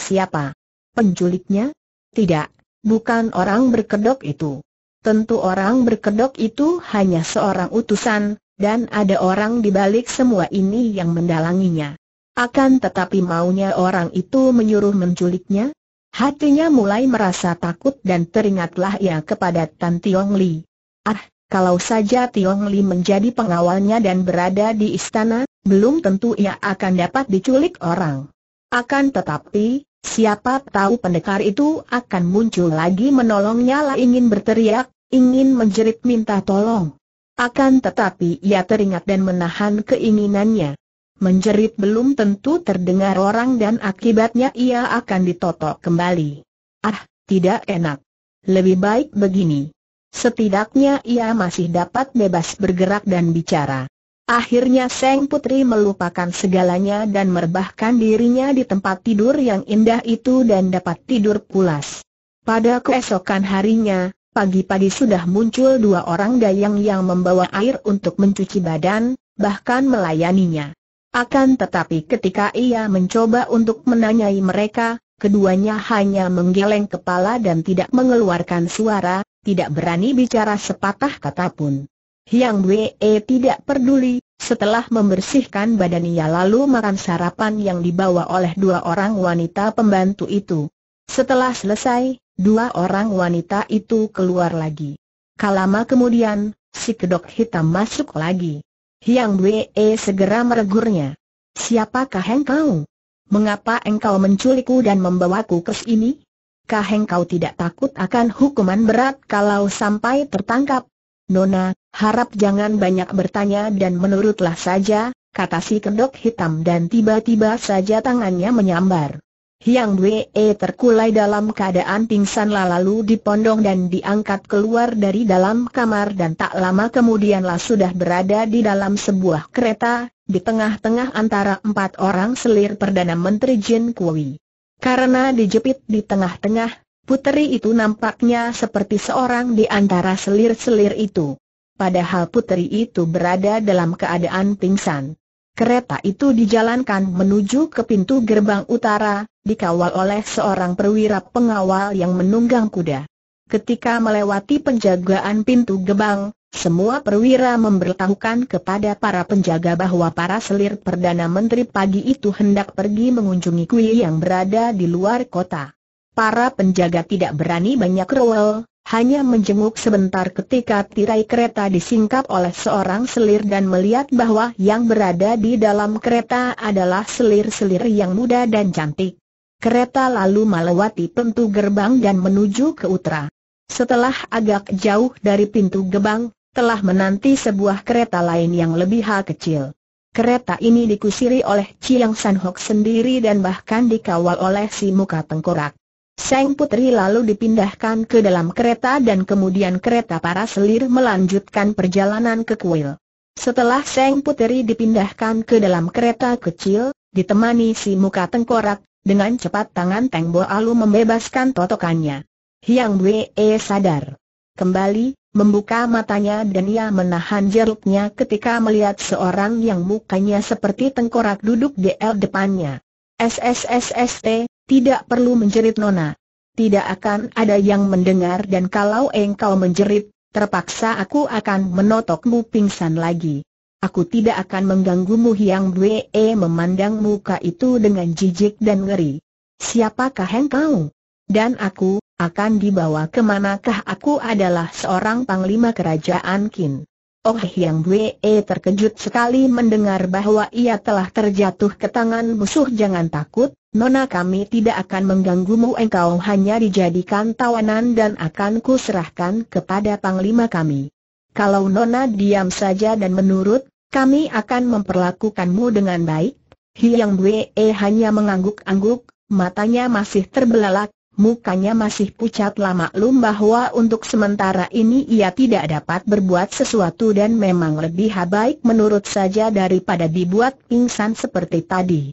Siapa? Penculiknya? Tidak, bukan orang berkedok itu. Tentu orang berkedok itu hanya seorang utusan, dan ada orang di balik semua ini yang mendalanginya. Akan tetapi maunya orang itu menyuruh menculiknya? Hatinya mulai merasa takut dan teringatlah ia kepada Tan Tiong Li. Ah, kalau saja Tiong Li menjadi pengawalnya dan berada di istana, belum tentu ia akan dapat diculik orang. Akan tetapi, Siapa tahu pendekar itu akan muncul lagi menolongnya lah ingin berteriak, ingin menjerit minta tolong. Akan tetapi ia teringat dan menahan keinginannya. Menjerit belum tentu terdengar orang dan akibatnya ia akan ditotok kembali. Ah, tidak enak. Lebih baik begini. Setidaknya ia masih dapat bebas bergerak dan bicara. Akhirnya Seng Putri melupakan segalanya dan merebahkan dirinya di tempat tidur yang indah itu dan dapat tidur pulas. Pada keesokan harinya, pagi-pagi sudah muncul dua orang dayang yang membawa air untuk mencuci badan, bahkan melayaninya. Akan tetapi ketika ia mencoba untuk menanyai mereka, keduanya hanya menggeleng kepala dan tidak mengeluarkan suara, tidak berani bicara sepatah kata pun. Hiang Wee tidak peduli, setelah membersihkan badan ia lalu makan sarapan yang dibawa oleh dua orang wanita pembantu itu. Setelah selesai, dua orang wanita itu keluar lagi. Kalama kemudian, si kedok hitam masuk lagi. Hiang Wee segera meregurnya. Siapakah engkau? Mengapa engkau menculikku dan membawaku ke sini? Kah engkau tidak takut akan hukuman berat kalau sampai tertangkap? Nona, harap jangan banyak bertanya dan menurutlah saja, kata si kedok hitam dan tiba-tiba saja tangannya menyambar. Yang Wee terkulai dalam keadaan pingsan lalu dipondong dan diangkat keluar dari dalam kamar dan tak lama kemudianlah sudah berada di dalam sebuah kereta, di tengah-tengah antara empat orang selir Perdana Menteri Jin Kui. Karena dijepit di tengah-tengah, Puteri itu nampaknya seperti seorang di antara selir-selir itu. Padahal puteri itu berada dalam keadaan pingsan. Kereta itu dijalankan menuju ke pintu gerbang utara, dikawal oleh seorang perwira pengawal yang menunggang kuda. Ketika melewati penjagaan pintu gerbang, semua perwira memberitahukan kepada para penjaga bahwa para selir Perdana Menteri pagi itu hendak pergi mengunjungi kuil yang berada di luar kota para penjaga tidak berani banyak rewel, hanya menjenguk sebentar ketika tirai kereta disingkap oleh seorang selir dan melihat bahwa yang berada di dalam kereta adalah selir-selir yang muda dan cantik. Kereta lalu melewati pintu gerbang dan menuju ke utara. Setelah agak jauh dari pintu gerbang, telah menanti sebuah kereta lain yang lebih kecil. Kereta ini dikusiri oleh Chiang San Hok sendiri dan bahkan dikawal oleh si muka tengkorak. Seng Putri lalu dipindahkan ke dalam kereta dan kemudian kereta para selir melanjutkan perjalanan ke kuil. Setelah Seng Putri dipindahkan ke dalam kereta kecil, ditemani si muka tengkorak, dengan cepat tangan Teng Bo membebaskan totokannya. Hiang Wee e sadar. Kembali, membuka matanya dan ia menahan jeruknya ketika melihat seorang yang mukanya seperti tengkorak duduk di el depannya. SSSST, tidak perlu menjerit Nona. Tidak akan ada yang mendengar dan kalau engkau menjerit, terpaksa aku akan menotokmu pingsan lagi. Aku tidak akan mengganggumu Yang Bwee memandang muka itu dengan jijik dan ngeri. Siapakah engkau? Dan aku, akan dibawa kemanakah aku adalah seorang panglima kerajaan kin. Oh Yang Bwee terkejut sekali mendengar bahwa ia telah terjatuh ke tangan musuh jangan takut, Nona kami tidak akan mengganggumu engkau hanya dijadikan tawanan dan akan kuserahkan kepada Panglima kami. Kalau Nona diam saja dan menurut, kami akan memperlakukanmu dengan baik. Hiang Bwe e hanya mengangguk-angguk, matanya masih terbelalak, mukanya masih pucat lama maklum bahwa untuk sementara ini ia tidak dapat berbuat sesuatu dan memang lebih baik menurut saja daripada dibuat pingsan seperti tadi.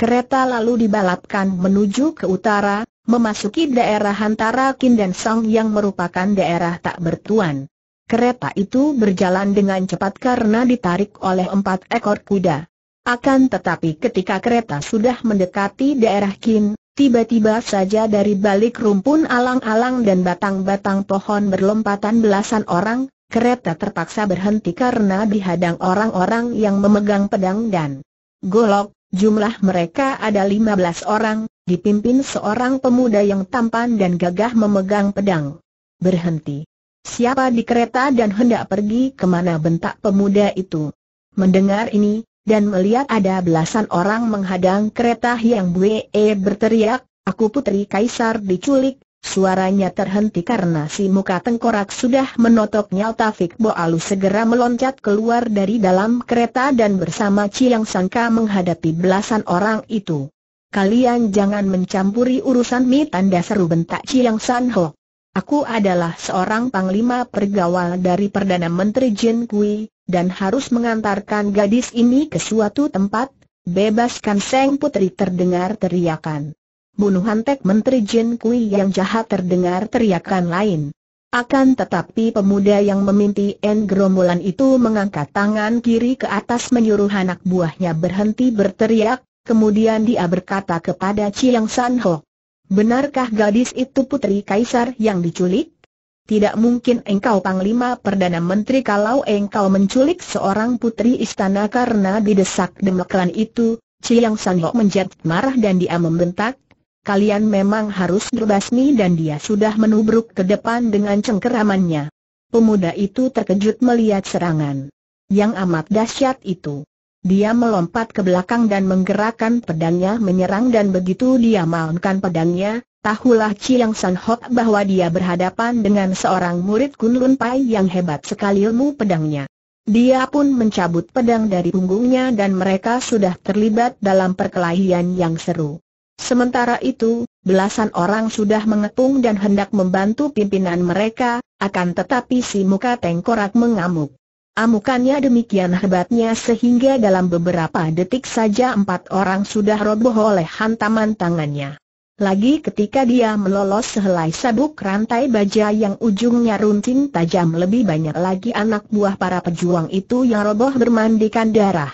Kereta lalu dibalapkan menuju ke utara, memasuki daerah antara Kin dan Song yang merupakan daerah tak bertuan. Kereta itu berjalan dengan cepat karena ditarik oleh empat ekor kuda. Akan tetapi ketika kereta sudah mendekati daerah Kin, tiba-tiba saja dari balik rumpun alang-alang dan batang-batang pohon berlompatan belasan orang, kereta terpaksa berhenti karena dihadang orang-orang yang memegang pedang dan golok. Jumlah mereka ada 15 orang, dipimpin seorang pemuda yang tampan dan gagah memegang pedang. Berhenti. Siapa di kereta dan hendak pergi kemana bentak pemuda itu? Mendengar ini, dan melihat ada belasan orang menghadang kereta yang Bue berteriak, aku putri kaisar diculik, Suaranya terhenti karena si muka tengkorak sudah menotok nyal Taufik Boalu segera meloncat keluar dari dalam kereta dan bersama Chiang Sangka menghadapi belasan orang itu. Kalian jangan mencampuri urusan mi tanda seru bentak Chiang Sanho. Aku adalah seorang panglima pergawal dari Perdana Menteri Jin Kui, dan harus mengantarkan gadis ini ke suatu tempat, bebaskan Seng Putri terdengar teriakan bunuh hantek Menteri Jin Kui yang jahat terdengar teriakan lain. Akan tetapi pemuda yang meminti En gerombolan itu mengangkat tangan kiri ke atas menyuruh anak buahnya berhenti berteriak, kemudian dia berkata kepada Chiang San Ho, Benarkah gadis itu putri kaisar yang diculik? Tidak mungkin engkau Panglima Perdana Menteri kalau engkau menculik seorang putri istana karena didesak demikian itu, Chiang San Ho menjadi marah dan dia membentak, kalian memang harus berbasmi dan dia sudah menubruk ke depan dengan cengkeramannya. Pemuda itu terkejut melihat serangan yang amat dahsyat itu. Dia melompat ke belakang dan menggerakkan pedangnya menyerang dan begitu dia maunkan pedangnya, tahulah Chiang San Hok bahwa dia berhadapan dengan seorang murid Kunlun Pai yang hebat sekali ilmu pedangnya. Dia pun mencabut pedang dari punggungnya dan mereka sudah terlibat dalam perkelahian yang seru. Sementara itu, belasan orang sudah mengepung dan hendak membantu pimpinan mereka, akan tetapi si muka tengkorak mengamuk. Amukannya demikian hebatnya sehingga dalam beberapa detik saja empat orang sudah roboh oleh hantaman tangannya. Lagi ketika dia melolos sehelai sabuk rantai baja yang ujungnya runcing tajam lebih banyak lagi anak buah para pejuang itu yang roboh bermandikan darah.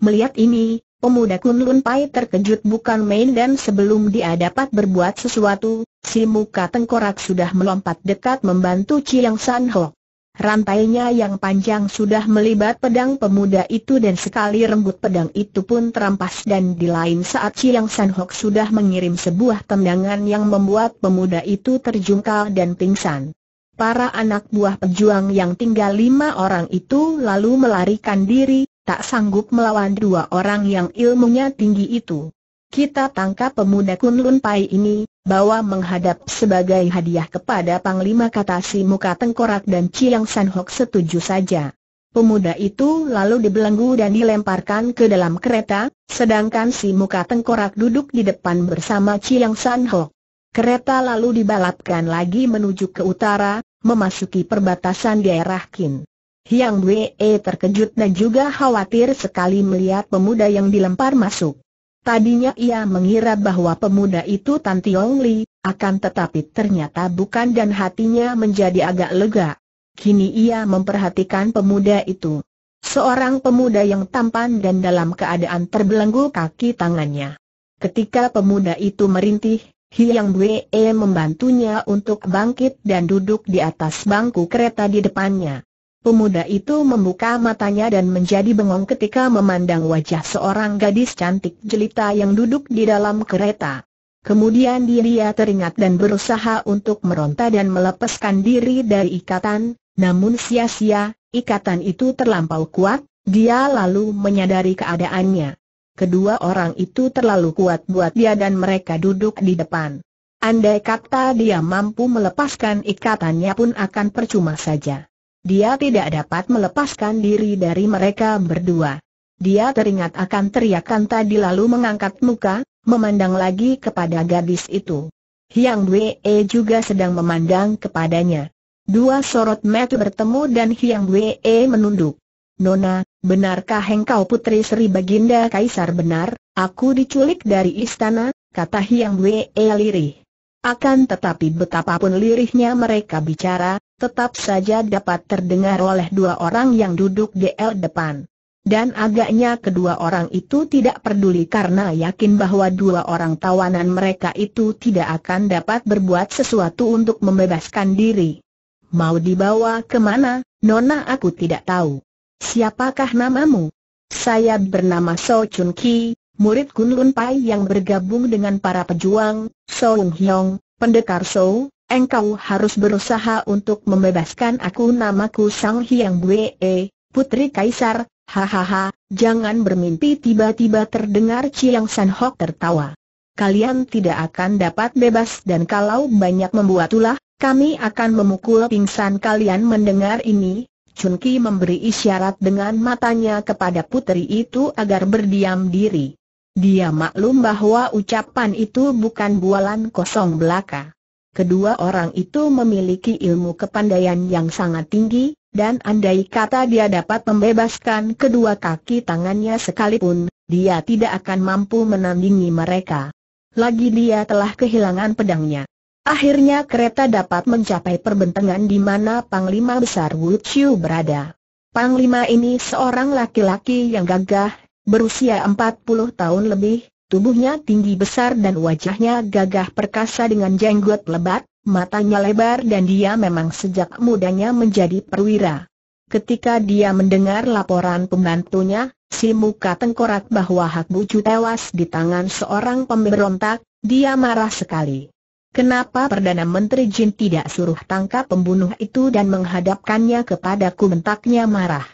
Melihat ini, Pemuda Kunlun Pai terkejut bukan main dan sebelum dia dapat berbuat sesuatu, si muka tengkorak sudah melompat dekat membantu Chiang San Ho. Rantainya yang panjang sudah melibat pedang pemuda itu dan sekali rembut pedang itu pun terampas dan di lain saat Chiang San Ho sudah mengirim sebuah tendangan yang membuat pemuda itu terjungkal dan pingsan. Para anak buah pejuang yang tinggal lima orang itu lalu melarikan diri, tak sanggup melawan dua orang yang ilmunya tinggi itu. Kita tangkap pemuda Kunlun Pai ini, bawa menghadap sebagai hadiah kepada Panglima kata si muka tengkorak dan Chiang San Hok setuju saja. Pemuda itu lalu dibelenggu dan dilemparkan ke dalam kereta, sedangkan si muka tengkorak duduk di depan bersama Chiang San Hok. Kereta lalu dibalapkan lagi menuju ke utara, memasuki perbatasan daerah Kin. Yang Wee terkejut dan juga khawatir sekali melihat pemuda yang dilempar masuk. Tadinya ia mengira bahwa pemuda itu Tan Tiong Li, akan tetapi ternyata bukan dan hatinya menjadi agak lega. Kini ia memperhatikan pemuda itu. Seorang pemuda yang tampan dan dalam keadaan terbelenggu kaki tangannya. Ketika pemuda itu merintih, Hiang Wee membantunya untuk bangkit dan duduk di atas bangku kereta di depannya. Pemuda itu membuka matanya dan menjadi bengong ketika memandang wajah seorang gadis cantik jelita yang duduk di dalam kereta. Kemudian dia teringat dan berusaha untuk meronta dan melepaskan diri dari ikatan, namun sia-sia, ikatan itu terlampau kuat, dia lalu menyadari keadaannya. Kedua orang itu terlalu kuat buat dia dan mereka duduk di depan. Andai kata dia mampu melepaskan ikatannya pun akan percuma saja. Dia tidak dapat melepaskan diri dari mereka berdua. Dia teringat akan teriakan tadi lalu mengangkat muka, memandang lagi kepada gadis itu. Hyang Wee juga sedang memandang kepadanya. Dua sorot mata bertemu dan Hyang Wee menunduk. Nona, benarkah engkau putri Sri Baginda Kaisar benar, aku diculik dari istana, kata Hyang Wee lirih. Akan tetapi betapapun lirihnya mereka bicara, tetap saja dapat terdengar oleh dua orang yang duduk di el depan. Dan agaknya kedua orang itu tidak peduli karena yakin bahwa dua orang tawanan mereka itu tidak akan dapat berbuat sesuatu untuk membebaskan diri. Mau dibawa kemana, Nona aku tidak tahu. Siapakah namamu? Saya bernama So Chun Ki, murid Kun Lun Pai yang bergabung dengan para pejuang, So Ung Hyong, pendekar So, Engkau harus berusaha untuk membebaskan aku namaku Sang Hyang Bue, e, Putri Kaisar, hahaha, jangan bermimpi tiba-tiba terdengar Chiang San Hok tertawa. Kalian tidak akan dapat bebas dan kalau banyak membuat ulah, kami akan memukul pingsan kalian mendengar ini. Chun Ki memberi isyarat dengan matanya kepada putri itu agar berdiam diri. Dia maklum bahwa ucapan itu bukan bualan kosong belaka. Kedua orang itu memiliki ilmu kepandaian yang sangat tinggi, dan andai kata dia dapat membebaskan kedua kaki tangannya sekalipun, dia tidak akan mampu menandingi mereka. Lagi dia telah kehilangan pedangnya. Akhirnya kereta dapat mencapai perbentangan di mana Panglima Besar Wu Chiu berada. Panglima ini seorang laki-laki yang gagah, berusia 40 tahun lebih, Tubuhnya tinggi besar dan wajahnya gagah perkasa dengan jenggot lebat, matanya lebar dan dia memang sejak mudanya menjadi perwira. Ketika dia mendengar laporan pembantunya, si muka tengkorak bahwa Hak Bucu tewas di tangan seorang pemberontak, dia marah sekali. Kenapa Perdana Menteri Jin tidak suruh tangkap pembunuh itu dan menghadapkannya kepadaku bentaknya marah.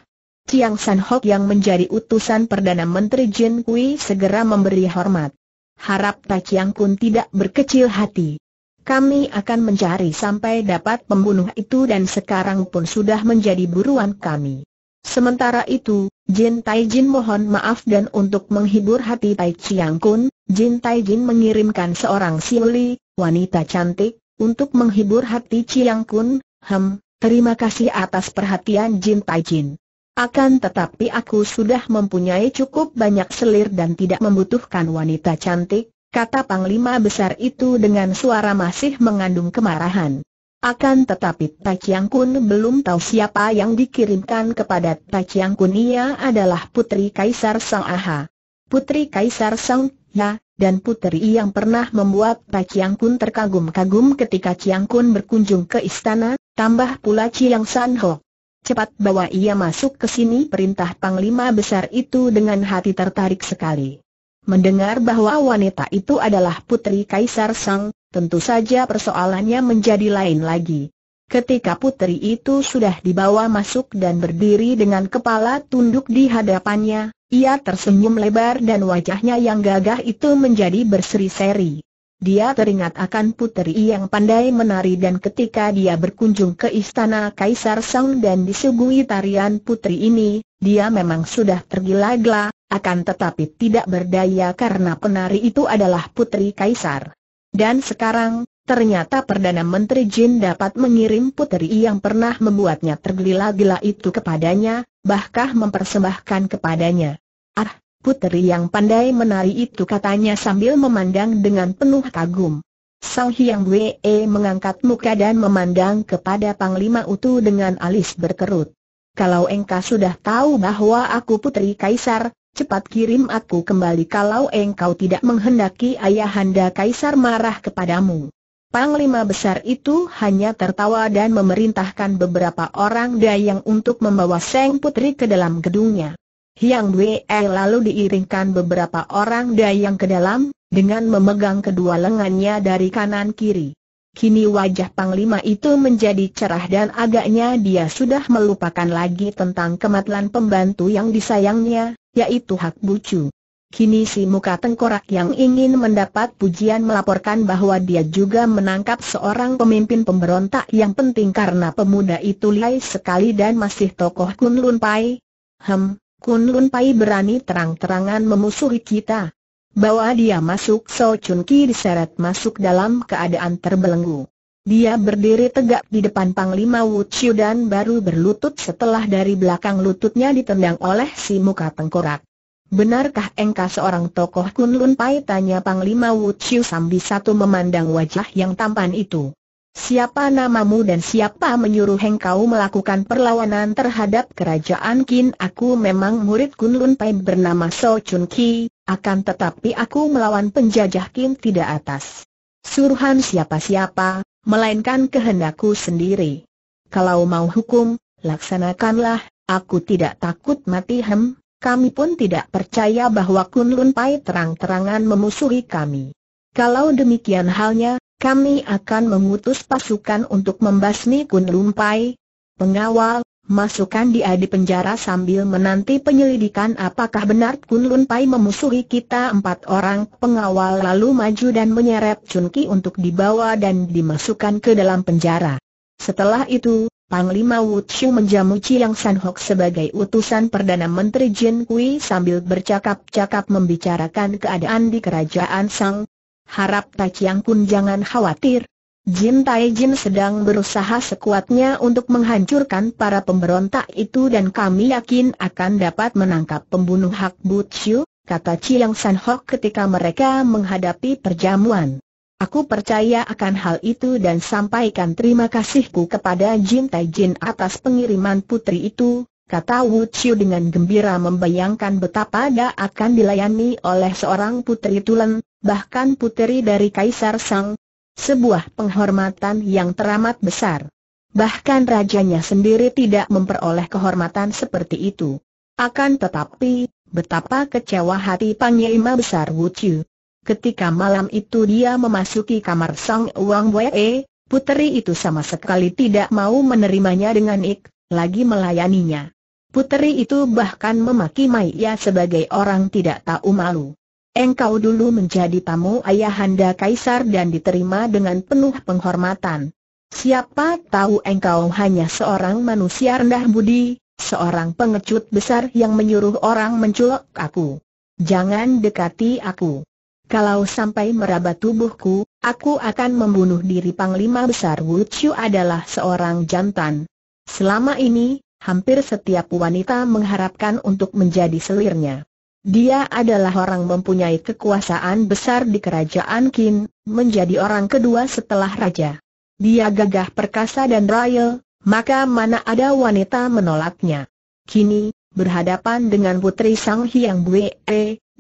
Chiang San Hok yang menjadi utusan Perdana Menteri Jin Kui segera memberi hormat. Harap Tai Chiang Kun tidak berkecil hati. Kami akan mencari sampai dapat pembunuh itu dan sekarang pun sudah menjadi buruan kami. Sementara itu, Jin Tai Jin mohon maaf dan untuk menghibur hati Tai Chiang Kun, Jin Tai Jin mengirimkan seorang siuli, wanita cantik, untuk menghibur hati Chiang Kun, hem, terima kasih atas perhatian Jin Tai Jin. Akan tetapi aku sudah mempunyai cukup banyak selir dan tidak membutuhkan wanita cantik, kata Panglima Besar itu dengan suara masih mengandung kemarahan. Akan tetapi Tai Chiang Kun belum tahu siapa yang dikirimkan kepada Tai Chiang Kun ia adalah Putri Kaisar Sang Aha. Putri Kaisar Sang Ya, dan putri yang pernah membuat Tai Chiang Kun terkagum-kagum ketika Chiang Kun berkunjung ke istana, tambah pula Chiang San Ho. Cepat bawa ia masuk ke sini perintah Panglima Besar itu dengan hati tertarik sekali. Mendengar bahwa wanita itu adalah putri Kaisar Sang, tentu saja persoalannya menjadi lain lagi. Ketika putri itu sudah dibawa masuk dan berdiri dengan kepala tunduk di hadapannya, ia tersenyum lebar dan wajahnya yang gagah itu menjadi berseri-seri. Dia teringat akan puteri yang pandai menari dan ketika dia berkunjung ke istana Kaisar Song dan disuguhi tarian putri ini, dia memang sudah tergila-gila, akan tetapi tidak berdaya karena penari itu adalah putri Kaisar. Dan sekarang, ternyata Perdana Menteri Jin dapat mengirim puteri yang pernah membuatnya tergila-gila itu kepadanya, bahkan mempersembahkan kepadanya. Ah, Puteri yang pandai menari itu katanya sambil memandang dengan penuh kagum. Sang Hyang Wee mengangkat muka dan memandang kepada Panglima Utu dengan alis berkerut. Kalau engkau sudah tahu bahwa aku putri kaisar, cepat kirim aku kembali kalau engkau tidak menghendaki ayahanda kaisar marah kepadamu. Panglima besar itu hanya tertawa dan memerintahkan beberapa orang dayang untuk membawa Seng Putri ke dalam gedungnya. Yang Wei lalu diiringkan beberapa orang dayang ke dalam, dengan memegang kedua lengannya dari kanan kiri. Kini wajah Panglima itu menjadi cerah dan agaknya dia sudah melupakan lagi tentang kematian pembantu yang disayangnya, yaitu Hak Bucu. Kini si muka tengkorak yang ingin mendapat pujian melaporkan bahwa dia juga menangkap seorang pemimpin pemberontak yang penting karena pemuda itu lihai sekali dan masih tokoh Kun Lun Pai. Hem, Kunlun Pai berani terang-terangan memusuhi kita. Bawa dia masuk So Chun Ki diseret masuk dalam keadaan terbelenggu. Dia berdiri tegak di depan Panglima Wu Chiu dan baru berlutut setelah dari belakang lututnya ditendang oleh si muka tengkorak. Benarkah engkau seorang tokoh Kunlun Pai? Tanya Panglima Wu Chiu sambil satu memandang wajah yang tampan itu. Siapa namamu dan siapa menyuruh engkau melakukan perlawanan terhadap kerajaan Qin? Aku memang murid Kunlun Pai bernama So Chun Ki, akan tetapi aku melawan penjajah Qin tidak atas suruhan siapa-siapa, melainkan kehendakku sendiri. Kalau mau hukum, laksanakanlah, aku tidak takut mati hem, kami pun tidak percaya bahwa Kunlun Pai terang-terangan memusuhi kami. Kalau demikian halnya, kami akan mengutus pasukan untuk membasmi Kun Lumpai. Pengawal, masukkan dia di penjara sambil menanti penyelidikan apakah benar Kun Lumpai memusuhi kita empat orang pengawal lalu maju dan menyeret Chun Ki untuk dibawa dan dimasukkan ke dalam penjara. Setelah itu, Panglima Wu Chu menjamu Chiang San Hok sebagai utusan Perdana Menteri Jin Kui sambil bercakap-cakap membicarakan keadaan di kerajaan Sang, Harap Tai Chiang pun jangan khawatir. Jin Tai Jin sedang berusaha sekuatnya untuk menghancurkan para pemberontak itu dan kami yakin akan dapat menangkap pembunuh Hak But Xiu, kata Chiang San Hok ketika mereka menghadapi perjamuan. Aku percaya akan hal itu dan sampaikan terima kasihku kepada Jin Tai Jin atas pengiriman putri itu, kata Wu Chiu dengan gembira membayangkan betapa dia akan dilayani oleh seorang putri Tulen, bahkan putri dari Kaisar Sang. Sebuah penghormatan yang teramat besar. Bahkan rajanya sendiri tidak memperoleh kehormatan seperti itu. Akan tetapi, betapa kecewa hati Panglima Besar Wu Chiu. Ketika malam itu dia memasuki kamar Sang Wang Wei, puteri itu sama sekali tidak mau menerimanya dengan ik, lagi melayaninya. Puteri itu bahkan memaki Maya sebagai orang tidak tahu malu. Engkau dulu menjadi tamu ayahanda kaisar dan diterima dengan penuh penghormatan. Siapa tahu engkau hanya seorang manusia rendah budi, seorang pengecut besar yang menyuruh orang menculok aku. Jangan dekati aku. Kalau sampai meraba tubuhku, aku akan membunuh diri Panglima Besar Wu Chu adalah seorang jantan. Selama ini, hampir setiap wanita mengharapkan untuk menjadi selirnya. Dia adalah orang mempunyai kekuasaan besar di kerajaan Qin, menjadi orang kedua setelah raja. Dia gagah perkasa dan royal, maka mana ada wanita menolaknya. Kini, berhadapan dengan putri Sang Hyang Bue,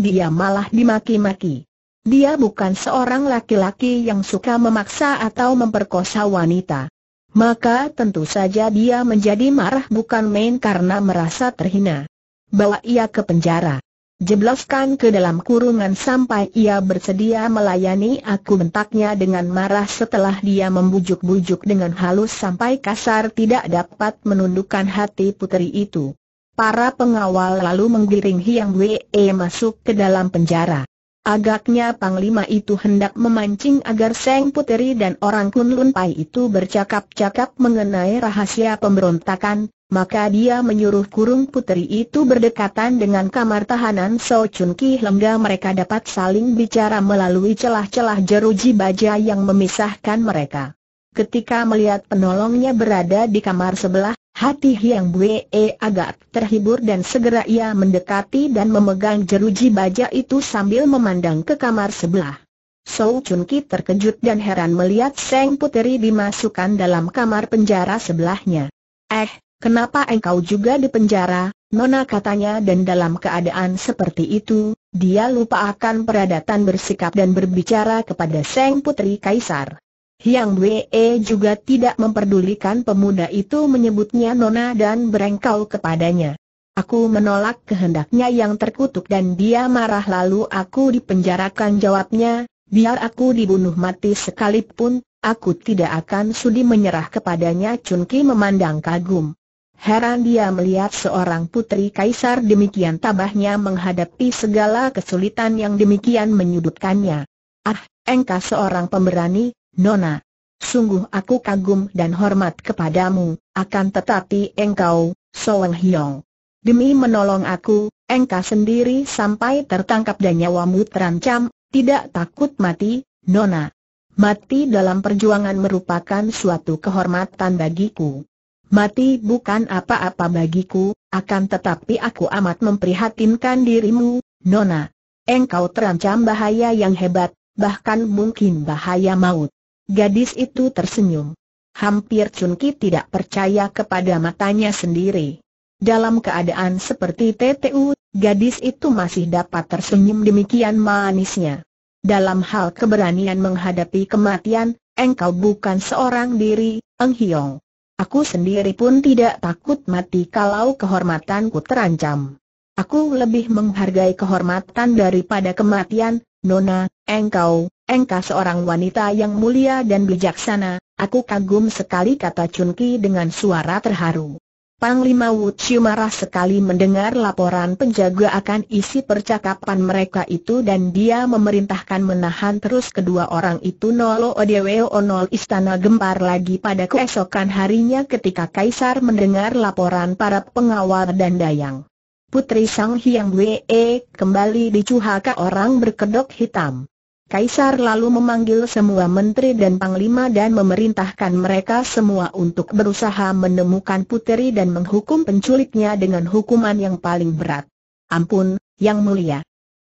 dia malah dimaki-maki. Dia bukan seorang laki-laki yang suka memaksa atau memperkosa wanita maka tentu saja dia menjadi marah bukan main karena merasa terhina. Bawa ia ke penjara. Jebloskan ke dalam kurungan sampai ia bersedia melayani aku bentaknya dengan marah setelah dia membujuk-bujuk dengan halus sampai kasar tidak dapat menundukkan hati putri itu. Para pengawal lalu menggiring Hiang Wee masuk ke dalam penjara. Agaknya Panglima itu hendak memancing agar Seng Puteri dan orang Kunlun Pai itu bercakap-cakap mengenai rahasia pemberontakan, maka dia menyuruh kurung puteri itu berdekatan dengan kamar tahanan So Chun Ki hingga mereka dapat saling bicara melalui celah-celah jeruji baja yang memisahkan mereka. Ketika melihat penolongnya berada di kamar sebelah, Hati Hiang Buee agak terhibur dan segera ia mendekati dan memegang jeruji baja itu sambil memandang ke kamar sebelah. So Chun Ki terkejut dan heran melihat Seng Puteri dimasukkan dalam kamar penjara sebelahnya. Eh, kenapa engkau juga di penjara, Nona katanya dan dalam keadaan seperti itu, dia lupa akan peradatan bersikap dan berbicara kepada Seng Putri Kaisar. Yang Wee juga tidak memperdulikan pemuda itu menyebutnya Nona dan berengkau kepadanya. Aku menolak kehendaknya yang terkutuk dan dia marah lalu aku dipenjarakan jawabnya, biar aku dibunuh mati sekalipun, aku tidak akan sudi menyerah kepadanya Chun Ki memandang kagum. Heran dia melihat seorang putri kaisar demikian tabahnya menghadapi segala kesulitan yang demikian menyudutkannya. Ah, engkau seorang pemberani, Nona. Sungguh aku kagum dan hormat kepadamu, akan tetapi engkau, Soeng Hiong. Demi menolong aku, engkau sendiri sampai tertangkap dan nyawamu terancam, tidak takut mati, Nona. Mati dalam perjuangan merupakan suatu kehormatan bagiku. Mati bukan apa-apa bagiku, akan tetapi aku amat memprihatinkan dirimu, Nona. Engkau terancam bahaya yang hebat, bahkan mungkin bahaya maut. Gadis itu tersenyum. Hampir Chun Ki tidak percaya kepada matanya sendiri. Dalam keadaan seperti TTU, gadis itu masih dapat tersenyum demikian manisnya. Dalam hal keberanian menghadapi kematian, engkau bukan seorang diri, Eng Hiong. Aku sendiri pun tidak takut mati kalau kehormatanku terancam. Aku lebih menghargai kehormatan daripada kematian, Nona, engkau, Engkau seorang wanita yang mulia dan bijaksana, aku kagum sekali kata Chun Ki dengan suara terharu. Panglima Wu Chiu marah sekali mendengar laporan penjaga akan isi percakapan mereka itu dan dia memerintahkan menahan terus kedua orang itu nolo odw nol istana gempar lagi pada keesokan harinya ketika Kaisar mendengar laporan para pengawal dan dayang. Putri Sang Hyang Wee kembali dicuhaka orang berkedok hitam. Kaisar lalu memanggil semua menteri dan panglima dan memerintahkan mereka semua untuk berusaha menemukan puteri dan menghukum penculiknya dengan hukuman yang paling berat. Ampun, Yang Mulia.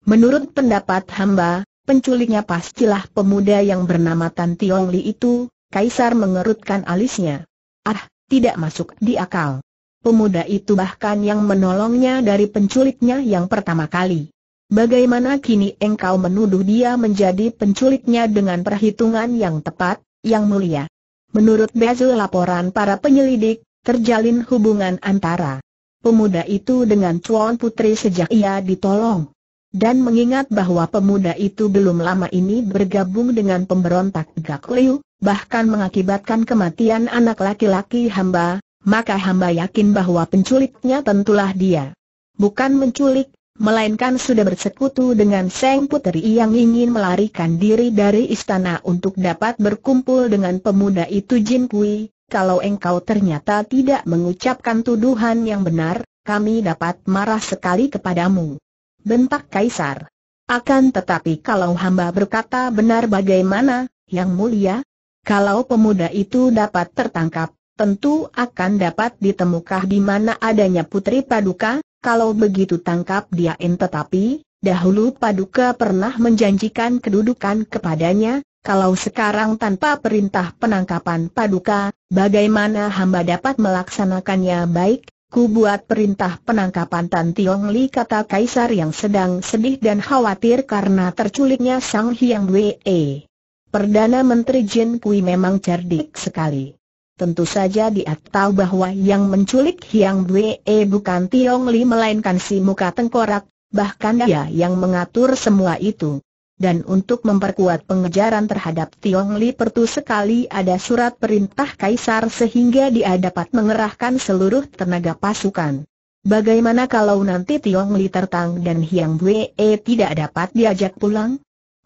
Menurut pendapat hamba, penculiknya pastilah pemuda yang bernama Tan Tiong Li itu, Kaisar mengerutkan alisnya. Ah, tidak masuk di akal. Pemuda itu bahkan yang menolongnya dari penculiknya yang pertama kali. Bagaimana kini engkau menuduh dia menjadi penculiknya dengan perhitungan yang tepat, yang mulia? Menurut Bezel laporan para penyelidik, terjalin hubungan antara pemuda itu dengan Cuan Putri sejak ia ditolong. Dan mengingat bahwa pemuda itu belum lama ini bergabung dengan pemberontak Gak Liu, bahkan mengakibatkan kematian anak laki-laki hamba, maka hamba yakin bahwa penculiknya tentulah dia. Bukan menculik, melainkan sudah bersekutu dengan Seng Puteri yang ingin melarikan diri dari istana untuk dapat berkumpul dengan pemuda itu Jin Kui, kalau engkau ternyata tidak mengucapkan tuduhan yang benar, kami dapat marah sekali kepadamu. Bentak Kaisar. Akan tetapi kalau hamba berkata benar bagaimana, Yang Mulia? Kalau pemuda itu dapat tertangkap, tentu akan dapat ditemukah di mana adanya putri paduka, kalau begitu tangkap dia in tetapi, dahulu Paduka pernah menjanjikan kedudukan kepadanya, kalau sekarang tanpa perintah penangkapan Paduka, bagaimana hamba dapat melaksanakannya baik? Ku buat perintah penangkapan Tan Tiong Li kata Kaisar yang sedang sedih dan khawatir karena terculiknya Sang Hyang Wei. Perdana Menteri Jin Kui memang cerdik sekali. Tentu saja dia tahu bahwa yang menculik Hiang Bwe eh, bukan Tiong Li melainkan si muka tengkorak, bahkan dia yang mengatur semua itu. Dan untuk memperkuat pengejaran terhadap Tiong Li pertu sekali ada surat perintah Kaisar sehingga dia dapat mengerahkan seluruh tenaga pasukan. Bagaimana kalau nanti Tiong Li tertang dan Hiang Bwe eh, tidak dapat diajak pulang?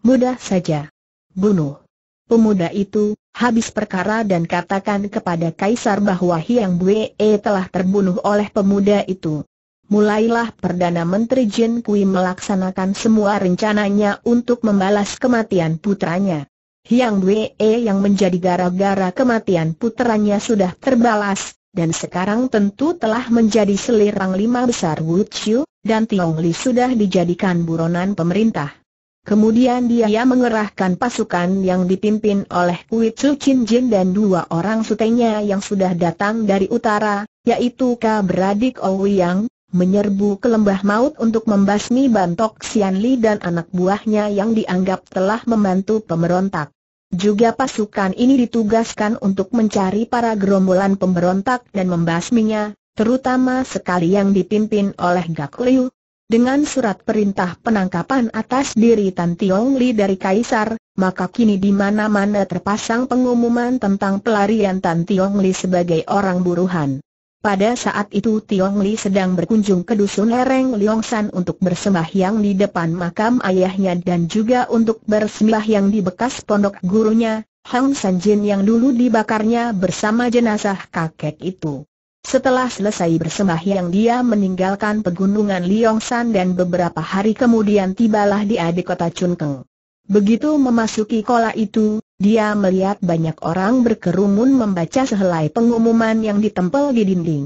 Mudah saja. Bunuh. Pemuda itu, habis perkara dan katakan kepada Kaisar bahwa Hiang Bue telah terbunuh oleh pemuda itu. Mulailah Perdana Menteri Jin Kui melaksanakan semua rencananya untuk membalas kematian putranya. Hiang E yang menjadi gara-gara kematian putranya sudah terbalas, dan sekarang tentu telah menjadi selirang lima besar Wu Chiu, dan Tiong Li sudah dijadikan buronan pemerintah. Kemudian dia mengerahkan pasukan yang dipimpin oleh Kuit Su Chin Jin dan dua orang sutenya yang sudah datang dari utara, yaitu Ka beradik Ouyang, oh menyerbu ke lembah maut untuk membasmi Bantok Sian Li dan anak buahnya yang dianggap telah membantu pemberontak. Juga pasukan ini ditugaskan untuk mencari para gerombolan pemberontak dan membasminya, terutama sekali yang dipimpin oleh Gak Liu, dengan surat perintah penangkapan atas diri Tan Tiong Li dari Kaisar, maka kini di mana-mana terpasang pengumuman tentang pelarian Tan Tiong Li sebagai orang buruhan. Pada saat itu Tiong Li sedang berkunjung ke dusun Lereng Liongsan untuk yang di depan makam ayahnya dan juga untuk yang di bekas pondok gurunya, Hang Sanjin yang dulu dibakarnya bersama jenazah kakek itu. Setelah selesai bersembahyang dia meninggalkan pegunungan Liongsan dan beberapa hari kemudian tibalah di adik kota Chunkeng. Begitu memasuki kola itu, dia melihat banyak orang berkerumun membaca sehelai pengumuman yang ditempel di dinding.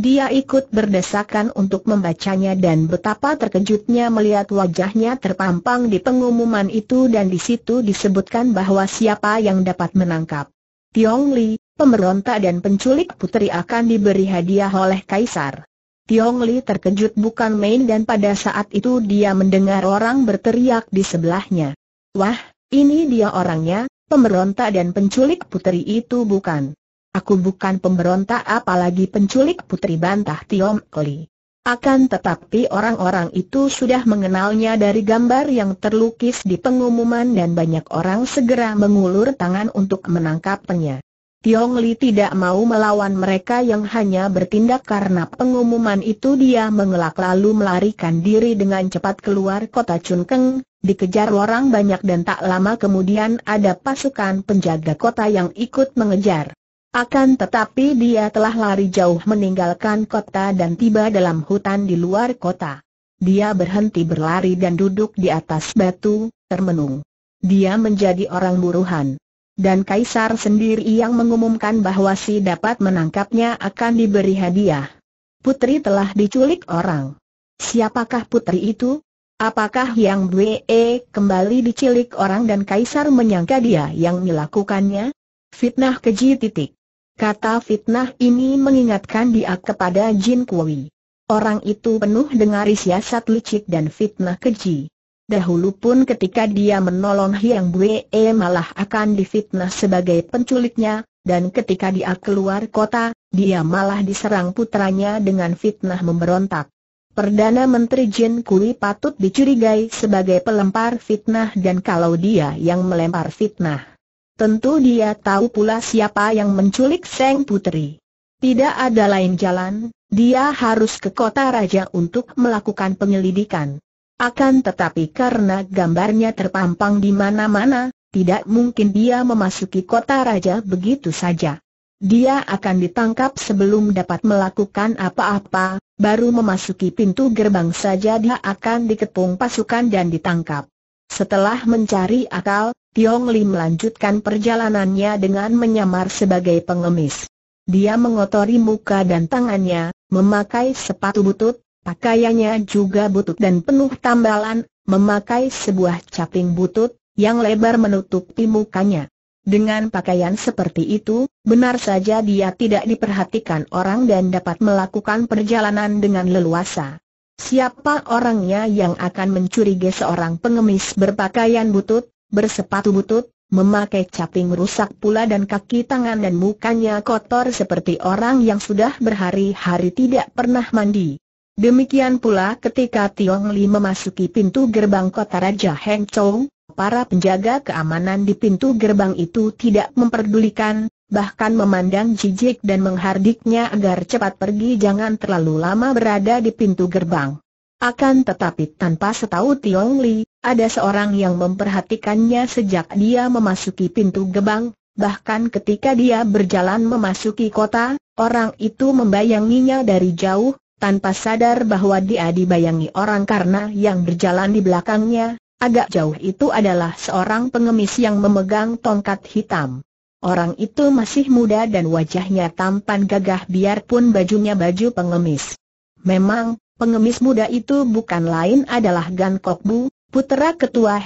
Dia ikut berdesakan untuk membacanya dan betapa terkejutnya melihat wajahnya terpampang di pengumuman itu dan di situ disebutkan bahwa siapa yang dapat menangkap Tiong Li, Pemberontak dan penculik putri akan diberi hadiah oleh Kaisar. Tiong Li terkejut bukan main dan pada saat itu dia mendengar orang berteriak di sebelahnya. Wah, ini dia orangnya, pemberontak dan penculik putri itu bukan. Aku bukan pemberontak apalagi penculik putri bantah Tiong Li. Akan tetapi orang-orang itu sudah mengenalnya dari gambar yang terlukis di pengumuman dan banyak orang segera mengulur tangan untuk menangkapnya. Tiong Li tidak mau melawan mereka yang hanya bertindak karena pengumuman itu dia mengelak lalu melarikan diri dengan cepat keluar kota Chunkeng, dikejar orang banyak dan tak lama kemudian ada pasukan penjaga kota yang ikut mengejar. Akan tetapi dia telah lari jauh meninggalkan kota dan tiba dalam hutan di luar kota. Dia berhenti berlari dan duduk di atas batu, termenung. Dia menjadi orang buruhan dan Kaisar sendiri yang mengumumkan bahwa si dapat menangkapnya akan diberi hadiah. Putri telah diculik orang. Siapakah putri itu? Apakah yang BE kembali diculik orang dan Kaisar menyangka dia yang melakukannya? Fitnah keji titik. Kata fitnah ini mengingatkan dia kepada Jin Kui. Orang itu penuh dengan risiasat licik dan fitnah keji. Dahulu pun ketika dia menolong Hiang E malah akan difitnah sebagai penculiknya, dan ketika dia keluar kota, dia malah diserang putranya dengan fitnah memberontak. Perdana Menteri Jin Kui patut dicurigai sebagai pelempar fitnah dan kalau dia yang melempar fitnah. Tentu dia tahu pula siapa yang menculik Seng Putri. Tidak ada lain jalan, dia harus ke kota raja untuk melakukan penyelidikan. Akan tetapi karena gambarnya terpampang di mana-mana, tidak mungkin dia memasuki kota raja begitu saja. Dia akan ditangkap sebelum dapat melakukan apa-apa, baru memasuki pintu gerbang saja dia akan dikepung pasukan dan ditangkap. Setelah mencari akal, Tiong Li melanjutkan perjalanannya dengan menyamar sebagai pengemis. Dia mengotori muka dan tangannya, memakai sepatu butut, Pakaiannya juga butut dan penuh tambalan, memakai sebuah caping butut, yang lebar menutupi mukanya. Dengan pakaian seperti itu, benar saja dia tidak diperhatikan orang dan dapat melakukan perjalanan dengan leluasa. Siapa orangnya yang akan mencurigai seorang pengemis berpakaian butut, bersepatu butut, memakai caping rusak pula dan kaki tangan dan mukanya kotor seperti orang yang sudah berhari-hari tidak pernah mandi. Demikian pula ketika Tiong Li memasuki pintu gerbang kota Raja Heng Chou, para penjaga keamanan di pintu gerbang itu tidak memperdulikan, bahkan memandang jijik dan menghardiknya agar cepat pergi jangan terlalu lama berada di pintu gerbang. Akan tetapi tanpa setahu Tiong Li, ada seorang yang memperhatikannya sejak dia memasuki pintu gerbang, bahkan ketika dia berjalan memasuki kota, orang itu membayanginya dari jauh, tanpa sadar bahwa dia dibayangi orang karena yang berjalan di belakangnya, agak jauh itu adalah seorang pengemis yang memegang tongkat hitam. Orang itu masih muda dan wajahnya tampan gagah biarpun bajunya baju pengemis. Memang, pengemis muda itu bukan lain adalah Gan Kok Bu, putera ketua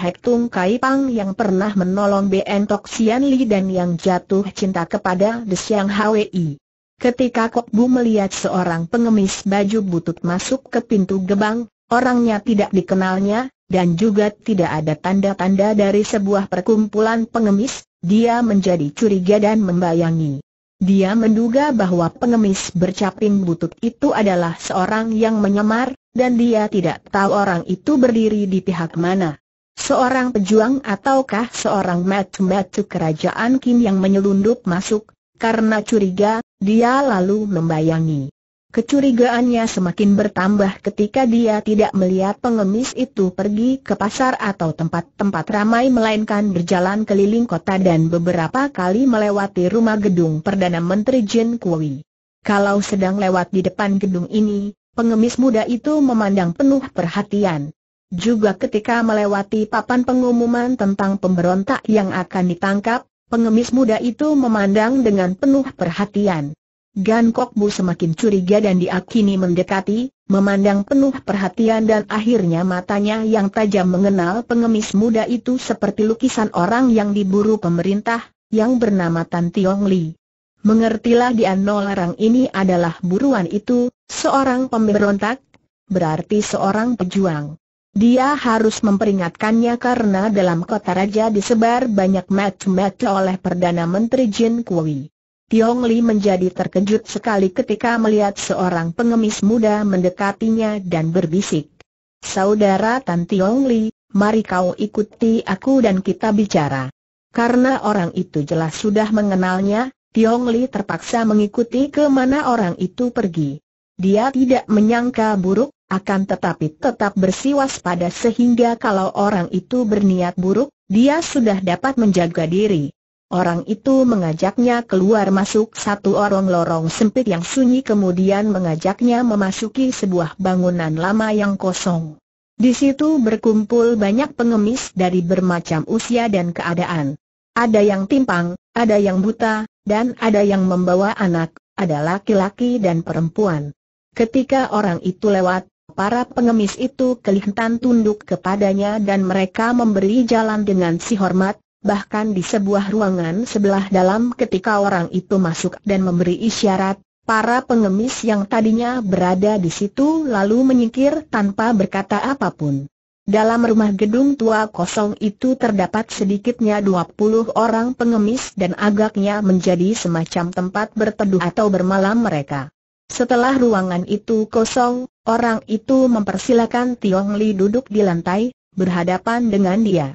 Kai Pang yang pernah menolong BN Tok Sian Li dan yang jatuh cinta kepada Desiang Hwi. Ketika Bu melihat seorang pengemis baju butut masuk ke pintu gebang, orangnya tidak dikenalnya, dan juga tidak ada tanda-tanda dari sebuah perkumpulan pengemis, dia menjadi curiga dan membayangi. Dia menduga bahwa pengemis bercaping butut itu adalah seorang yang menyamar, dan dia tidak tahu orang itu berdiri di pihak mana. Seorang pejuang ataukah seorang macu-macu kerajaan Kim yang menyelundup masuk, karena curiga, dia lalu membayangi. Kecurigaannya semakin bertambah ketika dia tidak melihat pengemis itu pergi ke pasar atau tempat-tempat ramai melainkan berjalan keliling kota dan beberapa kali melewati rumah gedung Perdana Menteri Jin Kui. Kalau sedang lewat di depan gedung ini, pengemis muda itu memandang penuh perhatian. Juga ketika melewati papan pengumuman tentang pemberontak yang akan ditangkap, Pengemis muda itu memandang dengan penuh perhatian. Gan Kok Bu semakin curiga dan diakini mendekati, memandang penuh perhatian dan akhirnya matanya yang tajam mengenal pengemis muda itu seperti lukisan orang yang diburu pemerintah, yang bernama Tan Tiong Li. Mengertilah dia larang ini adalah buruan itu, seorang pemberontak, berarti seorang pejuang. Dia harus memperingatkannya karena dalam kota raja disebar banyak match match oleh Perdana Menteri Jin Kui. Tiong Li menjadi terkejut sekali ketika melihat seorang pengemis muda mendekatinya dan berbisik. Saudara Tan Tiong Li, mari kau ikuti aku dan kita bicara. Karena orang itu jelas sudah mengenalnya, Tiong Li terpaksa mengikuti kemana orang itu pergi. Dia tidak menyangka buruk akan tetapi tetap bersiwas pada sehingga kalau orang itu berniat buruk, dia sudah dapat menjaga diri. Orang itu mengajaknya keluar masuk satu orang lorong sempit yang sunyi kemudian mengajaknya memasuki sebuah bangunan lama yang kosong. Di situ berkumpul banyak pengemis dari bermacam usia dan keadaan. Ada yang timpang, ada yang buta, dan ada yang membawa anak, ada laki-laki dan perempuan. Ketika orang itu lewat, para pengemis itu kelihatan tunduk kepadanya dan mereka memberi jalan dengan si hormat, bahkan di sebuah ruangan sebelah dalam ketika orang itu masuk dan memberi isyarat, para pengemis yang tadinya berada di situ lalu menyingkir tanpa berkata apapun. Dalam rumah gedung tua kosong itu terdapat sedikitnya 20 orang pengemis dan agaknya menjadi semacam tempat berteduh atau bermalam mereka. Setelah ruangan itu kosong, orang itu mempersilakan Tiong Li duduk di lantai, berhadapan dengan dia.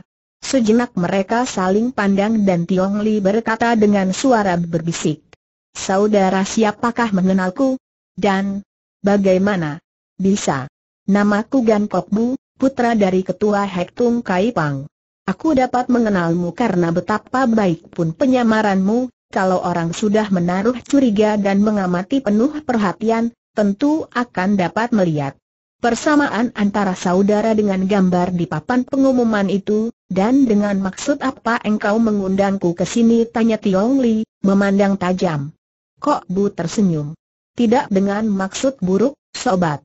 Sejenak mereka saling pandang dan Tiong Li berkata dengan suara berbisik. Saudara siapakah mengenalku? Dan bagaimana? Bisa. Namaku Gan Kok Bu, putra dari ketua Hektung Kaipang. Aku dapat mengenalmu karena betapa baik pun penyamaranmu, kalau orang sudah menaruh curiga dan mengamati penuh perhatian, tentu akan dapat melihat persamaan antara saudara dengan gambar di papan pengumuman itu, dan dengan maksud apa engkau mengundangku ke sini tanya Tiong Li, memandang tajam. Kok Bu tersenyum? Tidak dengan maksud buruk, sobat.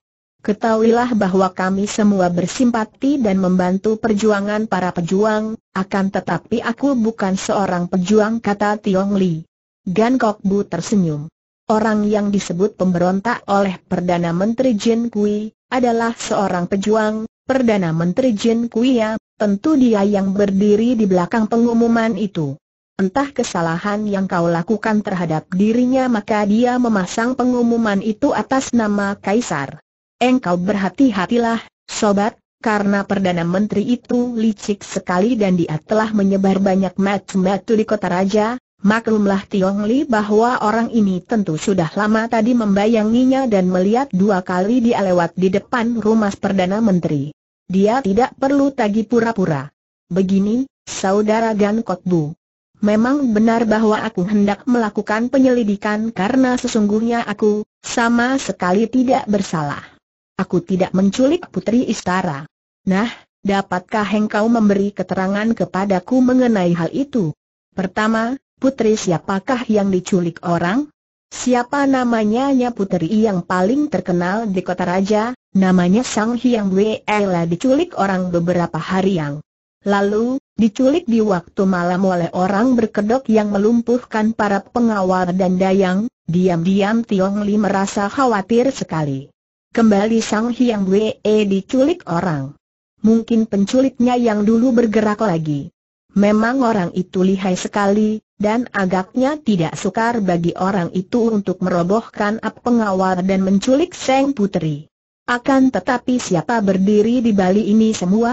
Ketahuilah bahwa kami semua bersimpati dan membantu perjuangan para pejuang, akan tetapi aku bukan seorang pejuang kata Tiong Li. Gan Kok Bu tersenyum. Orang yang disebut pemberontak oleh Perdana Menteri Jin Kui, adalah seorang pejuang, Perdana Menteri Jin Kui ya, tentu dia yang berdiri di belakang pengumuman itu. Entah kesalahan yang kau lakukan terhadap dirinya maka dia memasang pengumuman itu atas nama Kaisar. Engkau berhati-hatilah, sobat, karena Perdana Menteri itu licik sekali dan dia telah menyebar banyak matu-matu di kota raja, maklumlah Tiong Li bahwa orang ini tentu sudah lama tadi membayanginya dan melihat dua kali dia lewat di depan rumah Perdana Menteri. Dia tidak perlu tagi pura-pura. Begini, Saudara Gan Kotbu. Memang benar bahwa aku hendak melakukan penyelidikan karena sesungguhnya aku, sama sekali tidak bersalah. Aku tidak menculik Putri Istara. Nah, dapatkah engkau memberi keterangan kepadaku mengenai hal itu? Pertama, Putri siapakah yang diculik orang? Siapa namanya -nya Putri yang paling terkenal di kota raja, namanya Sang Hyang Ella diculik orang beberapa hari yang lalu, diculik di waktu malam oleh orang berkedok yang melumpuhkan para pengawal dan dayang, diam-diam Tiong Li merasa khawatir sekali. Kembali Sang Hyang Wee diculik orang. Mungkin penculiknya yang dulu bergerak lagi. Memang orang itu lihai sekali, dan agaknya tidak sukar bagi orang itu untuk merobohkan ap pengawal dan menculik Seng Putri. Akan tetapi siapa berdiri di Bali ini semua?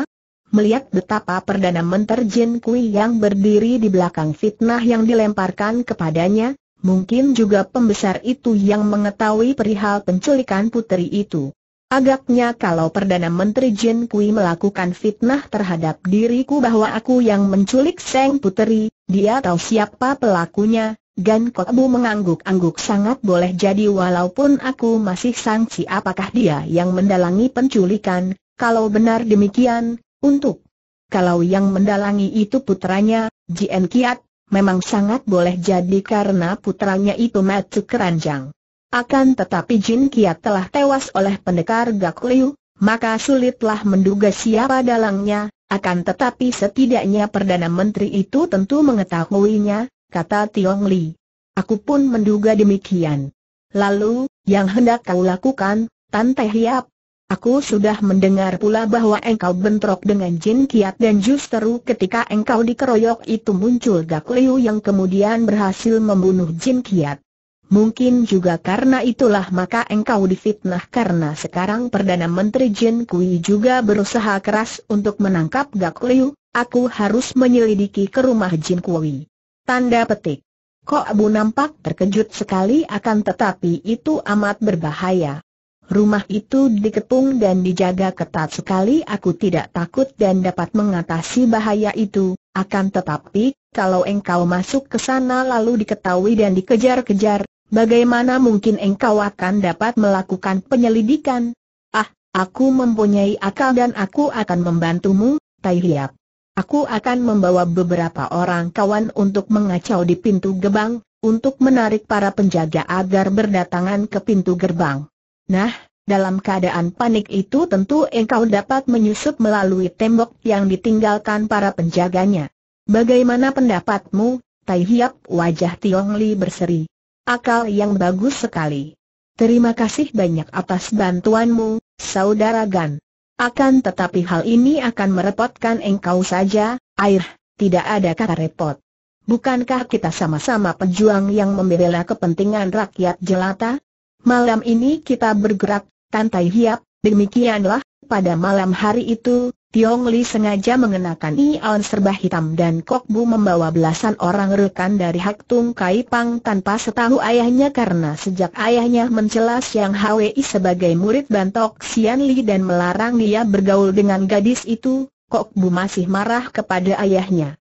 Melihat betapa Perdana Menteri Jin Kui yang berdiri di belakang fitnah yang dilemparkan kepadanya, Mungkin juga pembesar itu yang mengetahui perihal penculikan puteri itu. Agaknya kalau Perdana Menteri Jin Kui melakukan fitnah terhadap diriku bahwa aku yang menculik Seng Puteri, dia tahu siapa pelakunya, Gan Kokbu mengangguk-angguk sangat boleh jadi walaupun aku masih sangsi apakah dia yang mendalangi penculikan, kalau benar demikian, untuk kalau yang mendalangi itu putranya, Jin Kiat, memang sangat boleh jadi karena putranya itu mati keranjang. Akan tetapi Jin Kiat telah tewas oleh pendekar Gak Liu, maka sulitlah menduga siapa dalangnya, akan tetapi setidaknya Perdana Menteri itu tentu mengetahuinya, kata Tiong Li. Aku pun menduga demikian. Lalu, yang hendak kau lakukan, Tante Hiap, Aku sudah mendengar pula bahwa engkau bentrok dengan Jin Kiat dan justru ketika engkau dikeroyok itu muncul Gak Liu yang kemudian berhasil membunuh Jin Kiat. Mungkin juga karena itulah maka engkau difitnah karena sekarang Perdana Menteri Jin Kui juga berusaha keras untuk menangkap Gak Liu, aku harus menyelidiki ke rumah Jin Kui. Tanda petik. Kok Abu nampak terkejut sekali akan tetapi itu amat berbahaya. Rumah itu dikepung dan dijaga ketat sekali aku tidak takut dan dapat mengatasi bahaya itu, akan tetapi, kalau engkau masuk ke sana lalu diketahui dan dikejar-kejar, bagaimana mungkin engkau akan dapat melakukan penyelidikan? Ah, aku mempunyai akal dan aku akan membantumu, Tai Hiap. Aku akan membawa beberapa orang kawan untuk mengacau di pintu gerbang, untuk menarik para penjaga agar berdatangan ke pintu gerbang. Nah, dalam keadaan panik itu tentu engkau dapat menyusup melalui tembok yang ditinggalkan para penjaganya. Bagaimana pendapatmu, Tai Hiap? Wajah Tiong Li berseri. Akal yang bagus sekali. Terima kasih banyak atas bantuanmu, Saudara Gan. Akan tetapi hal ini akan merepotkan engkau saja, air, tidak ada kata repot. Bukankah kita sama-sama pejuang yang membela kepentingan rakyat jelata? Malam ini kita bergerak, Tantai Hiap, demikianlah, pada malam hari itu, Tiong Li sengaja mengenakan ion serba hitam dan Kok Bu membawa belasan orang rekan dari Hak Tung Kai Pang tanpa setahu ayahnya karena sejak ayahnya mencela Siang Hwi sebagai murid bantok Sian Li dan melarang dia bergaul dengan gadis itu, Kok Bu masih marah kepada ayahnya.